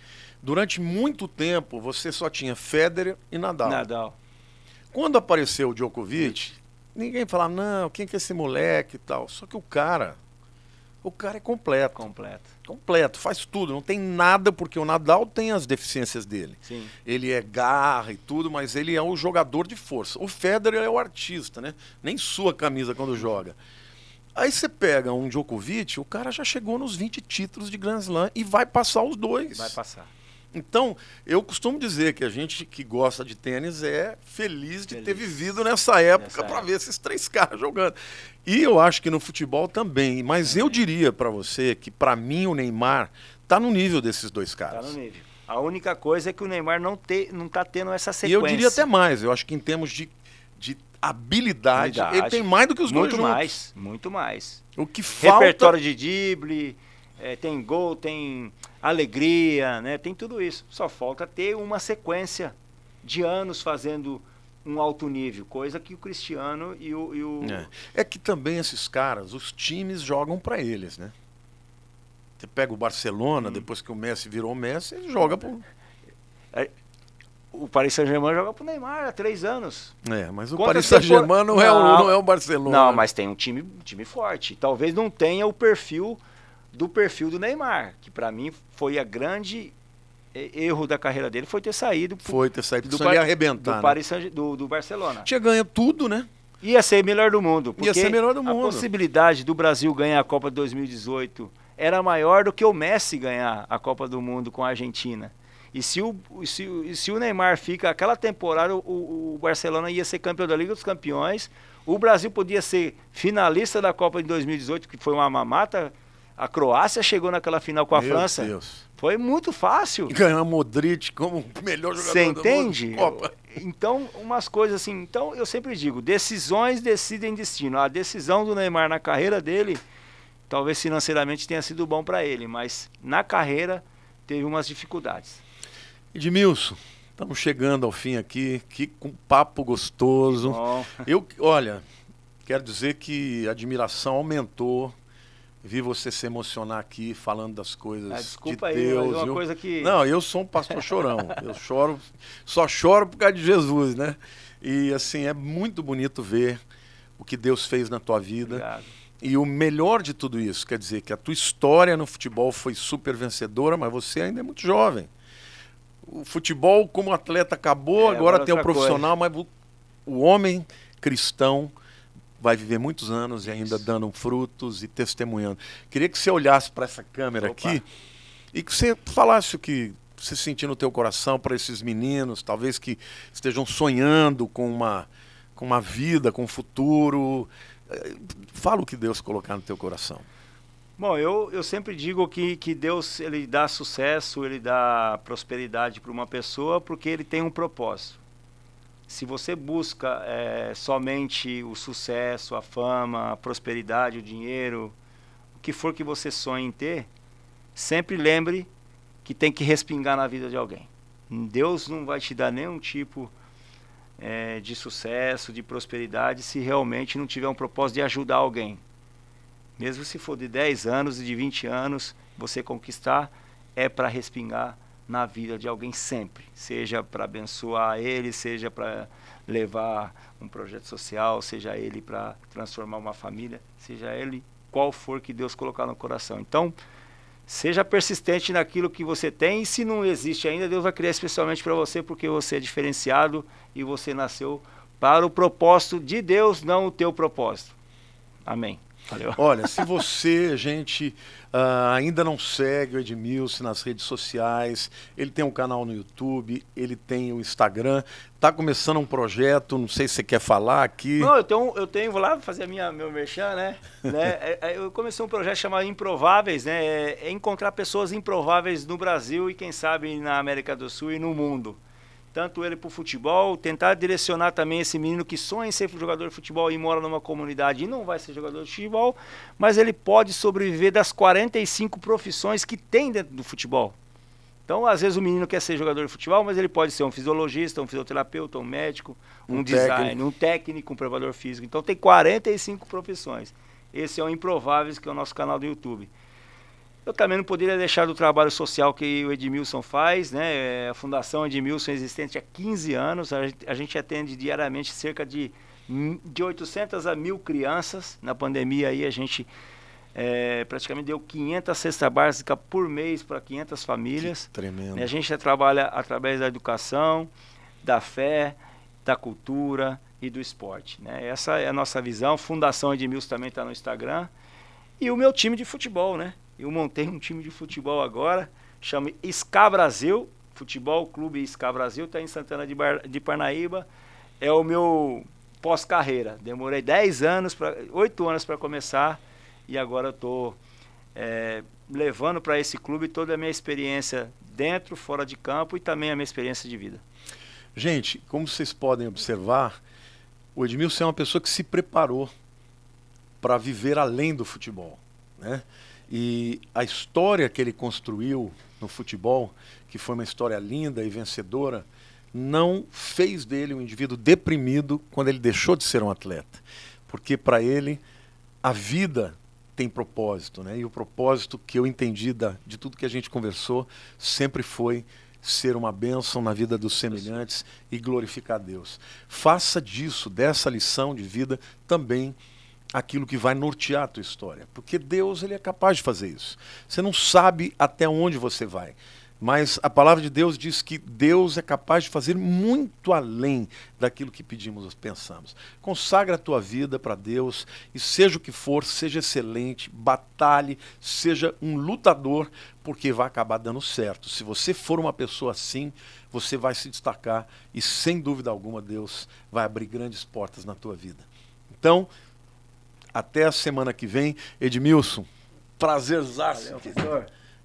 Durante muito tempo, você só tinha Federer e Nadal. Nadal. Quando apareceu o Djokovic, ninguém falava, não, quem que é esse moleque e tal. Só que o cara, o cara é completo. Completo. Completo, faz tudo, não tem nada, porque o Nadal tem as deficiências dele. Sim. Ele é garra e tudo, mas ele é um jogador de força. O Federer é o artista, né? Nem sua camisa quando joga. Aí você pega um Djokovic, o cara já chegou nos 20 títulos de Grand Slam e vai passar os dois. Vai passar. Então, eu costumo dizer que a gente que gosta de tênis é feliz de feliz. ter vivido nessa época para ver esses três caras jogando. E eu acho que no futebol também. Mas é. eu diria para você que, para mim, o Neymar está no nível desses dois tá caras. Está no nível. A única coisa é que o Neymar não está tendo essa sequência. E eu diria até mais. Eu acho que em termos de, de habilidade, habilidade, ele tem mais do que os muito dois Muito mais, juntos. muito mais. O que falta... Repertório de drible, é, tem gol, tem alegria, né? Tem tudo isso. Só falta ter uma sequência de anos fazendo um alto nível, coisa que o Cristiano e o. E o... É. é. que também esses caras, os times jogam para eles, né? Você pega o Barcelona, hum. depois que o Messi virou o Messi, ele joga pro. É, é, o Paris Saint-Germain joga pro Neymar há três anos. É, mas o Paris Saint-Germain não, é o, não é o Barcelona. Não, mas tem um time, um time forte. Talvez não tenha o perfil do perfil do Neymar, que para mim foi a grande é, erro da carreira dele foi ter saído foi ter saído do, arrebentar, do Paris né? do, do Barcelona tinha ganho tudo né ia ser melhor do mundo ia ser melhor do mundo a possibilidade do Brasil ganhar a Copa de 2018 era maior do que o Messi ganhar a Copa do Mundo com a Argentina e se o, se, se o Neymar fica aquela temporada, o, o Barcelona ia ser campeão da Liga dos Campeões. O Brasil podia ser finalista da Copa de 2018, que foi uma mamata a Croácia chegou naquela final com a Meu França. Deus. Foi muito fácil. Ganhar Modric como melhor jogador Você entende? Copa. Então, umas coisas assim. Então, eu sempre digo, decisões decidem destino. A decisão do Neymar na carreira dele, talvez financeiramente tenha sido bom para ele, mas na carreira teve umas dificuldades. Edmilson, estamos chegando ao fim aqui. Que um papo gostoso. Eu, olha, quero dizer que a admiração aumentou vi você se emocionar aqui falando das coisas ah, desculpa de aí, é Deus. Mas uma viu? coisa que... Não, eu sou um pastor chorão. eu choro, só choro por causa de Jesus, né? E assim, é muito bonito ver o que Deus fez na tua vida. Obrigado. E o melhor de tudo isso, quer dizer que a tua história no futebol foi super vencedora, mas você ainda é muito jovem. O futebol como atleta acabou, é, agora, agora tem um profissional, coisa. mas o homem cristão, vai viver muitos anos e ainda Isso. dando frutos e testemunhando. Queria que você olhasse para essa câmera Opa. aqui e que você falasse o que você sentiu no teu coração para esses meninos, talvez que estejam sonhando com uma, com uma vida, com um futuro. Eh, fala o que Deus colocar no teu coração. Bom, eu, eu sempre digo que, que Deus ele dá sucesso, ele dá prosperidade para uma pessoa porque ele tem um propósito se você busca é, somente o sucesso, a fama, a prosperidade, o dinheiro, o que for que você sonhe em ter, sempre lembre que tem que respingar na vida de alguém. Deus não vai te dar nenhum tipo é, de sucesso, de prosperidade, se realmente não tiver um propósito de ajudar alguém. Mesmo se for de 10 anos e de 20 anos, você conquistar, é para respingar na vida de alguém sempre, seja para abençoar ele, seja para levar um projeto social, seja ele para transformar uma família, seja ele qual for que Deus colocar no coração. Então, seja persistente naquilo que você tem e se não existe ainda, Deus vai criar especialmente para você porque você é diferenciado e você nasceu para o propósito de Deus, não o teu propósito. Amém. Valeu. Olha, se você, gente, uh, ainda não segue o Edmilson nas redes sociais, ele tem um canal no YouTube, ele tem o um Instagram, tá começando um projeto, não sei se você quer falar aqui. Não, eu tenho, eu tenho vou lá fazer a minha, meu merchan, né? né? É, é, eu comecei um projeto chamado Improváveis, né? É, é encontrar pessoas improváveis no Brasil e quem sabe na América do Sul e no mundo tanto ele para o futebol, tentar direcionar também esse menino que sonha em ser jogador de futebol e mora numa comunidade e não vai ser jogador de futebol, mas ele pode sobreviver das 45 profissões que tem dentro do futebol. Então, às vezes o menino quer ser jogador de futebol, mas ele pode ser um fisiologista, um fisioterapeuta, um médico, um, um técnico. um técnico, um preparador físico. Então, tem 45 profissões. Esse é o Improváveis, que é o nosso canal do YouTube. Eu também não poderia deixar do trabalho social que o Edmilson faz, né? É, a Fundação Edmilson existente há 15 anos, a gente, atende diariamente cerca de, de 800 a mil crianças. Na pandemia aí a gente é, praticamente deu 500 cesta básica por mês para 500 famílias. Que tremendo. A gente trabalha através da educação, da fé, da cultura e do esporte, né? Essa é a nossa visão. Fundação Edmilson também está no Instagram e o meu time de futebol, né? Eu montei um time de futebol agora, chama Esca Brasil, Futebol Clube Esca Brasil, está em Santana de, Bar... de Parnaíba. É o meu pós-carreira. Demorei 10 anos, pra, 8 anos para começar e agora estou é, levando para esse clube toda a minha experiência dentro, fora de campo e também a minha experiência de vida. Gente, como vocês podem observar, o Edmilson é uma pessoa que se preparou para viver além do futebol, né? E a história que ele construiu no futebol, que foi uma história linda e vencedora, não fez dele um indivíduo deprimido quando ele deixou de ser um atleta. Porque para ele a vida tem propósito, né? E o propósito que eu entendi da, de tudo que a gente conversou sempre foi ser uma bênção na vida dos semelhantes e glorificar Deus. Faça disso, dessa lição de vida, também aquilo que vai nortear a tua história, porque Deus ele é capaz de fazer isso. Você não sabe até onde você vai, mas a palavra de Deus diz que Deus é capaz de fazer muito além daquilo que pedimos ou pensamos. Consagra a tua vida para Deus e seja o que for, seja excelente, batalhe, seja um lutador, porque vai acabar dando certo. Se você for uma pessoa assim, você vai se destacar e sem dúvida alguma Deus vai abrir grandes portas na tua vida. Então, até a semana que vem. Edmilson, prazerzaço.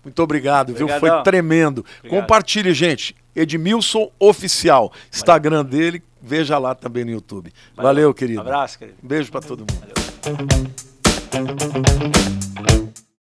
Muito obrigado, viu? Foi tremendo. Obrigado. Compartilhe, gente. Edmilson Oficial. Instagram Valeu. dele, veja lá também no YouTube. Valeu, Valeu querido. Um abraço, querido. Beijo para todo mundo. Valeu.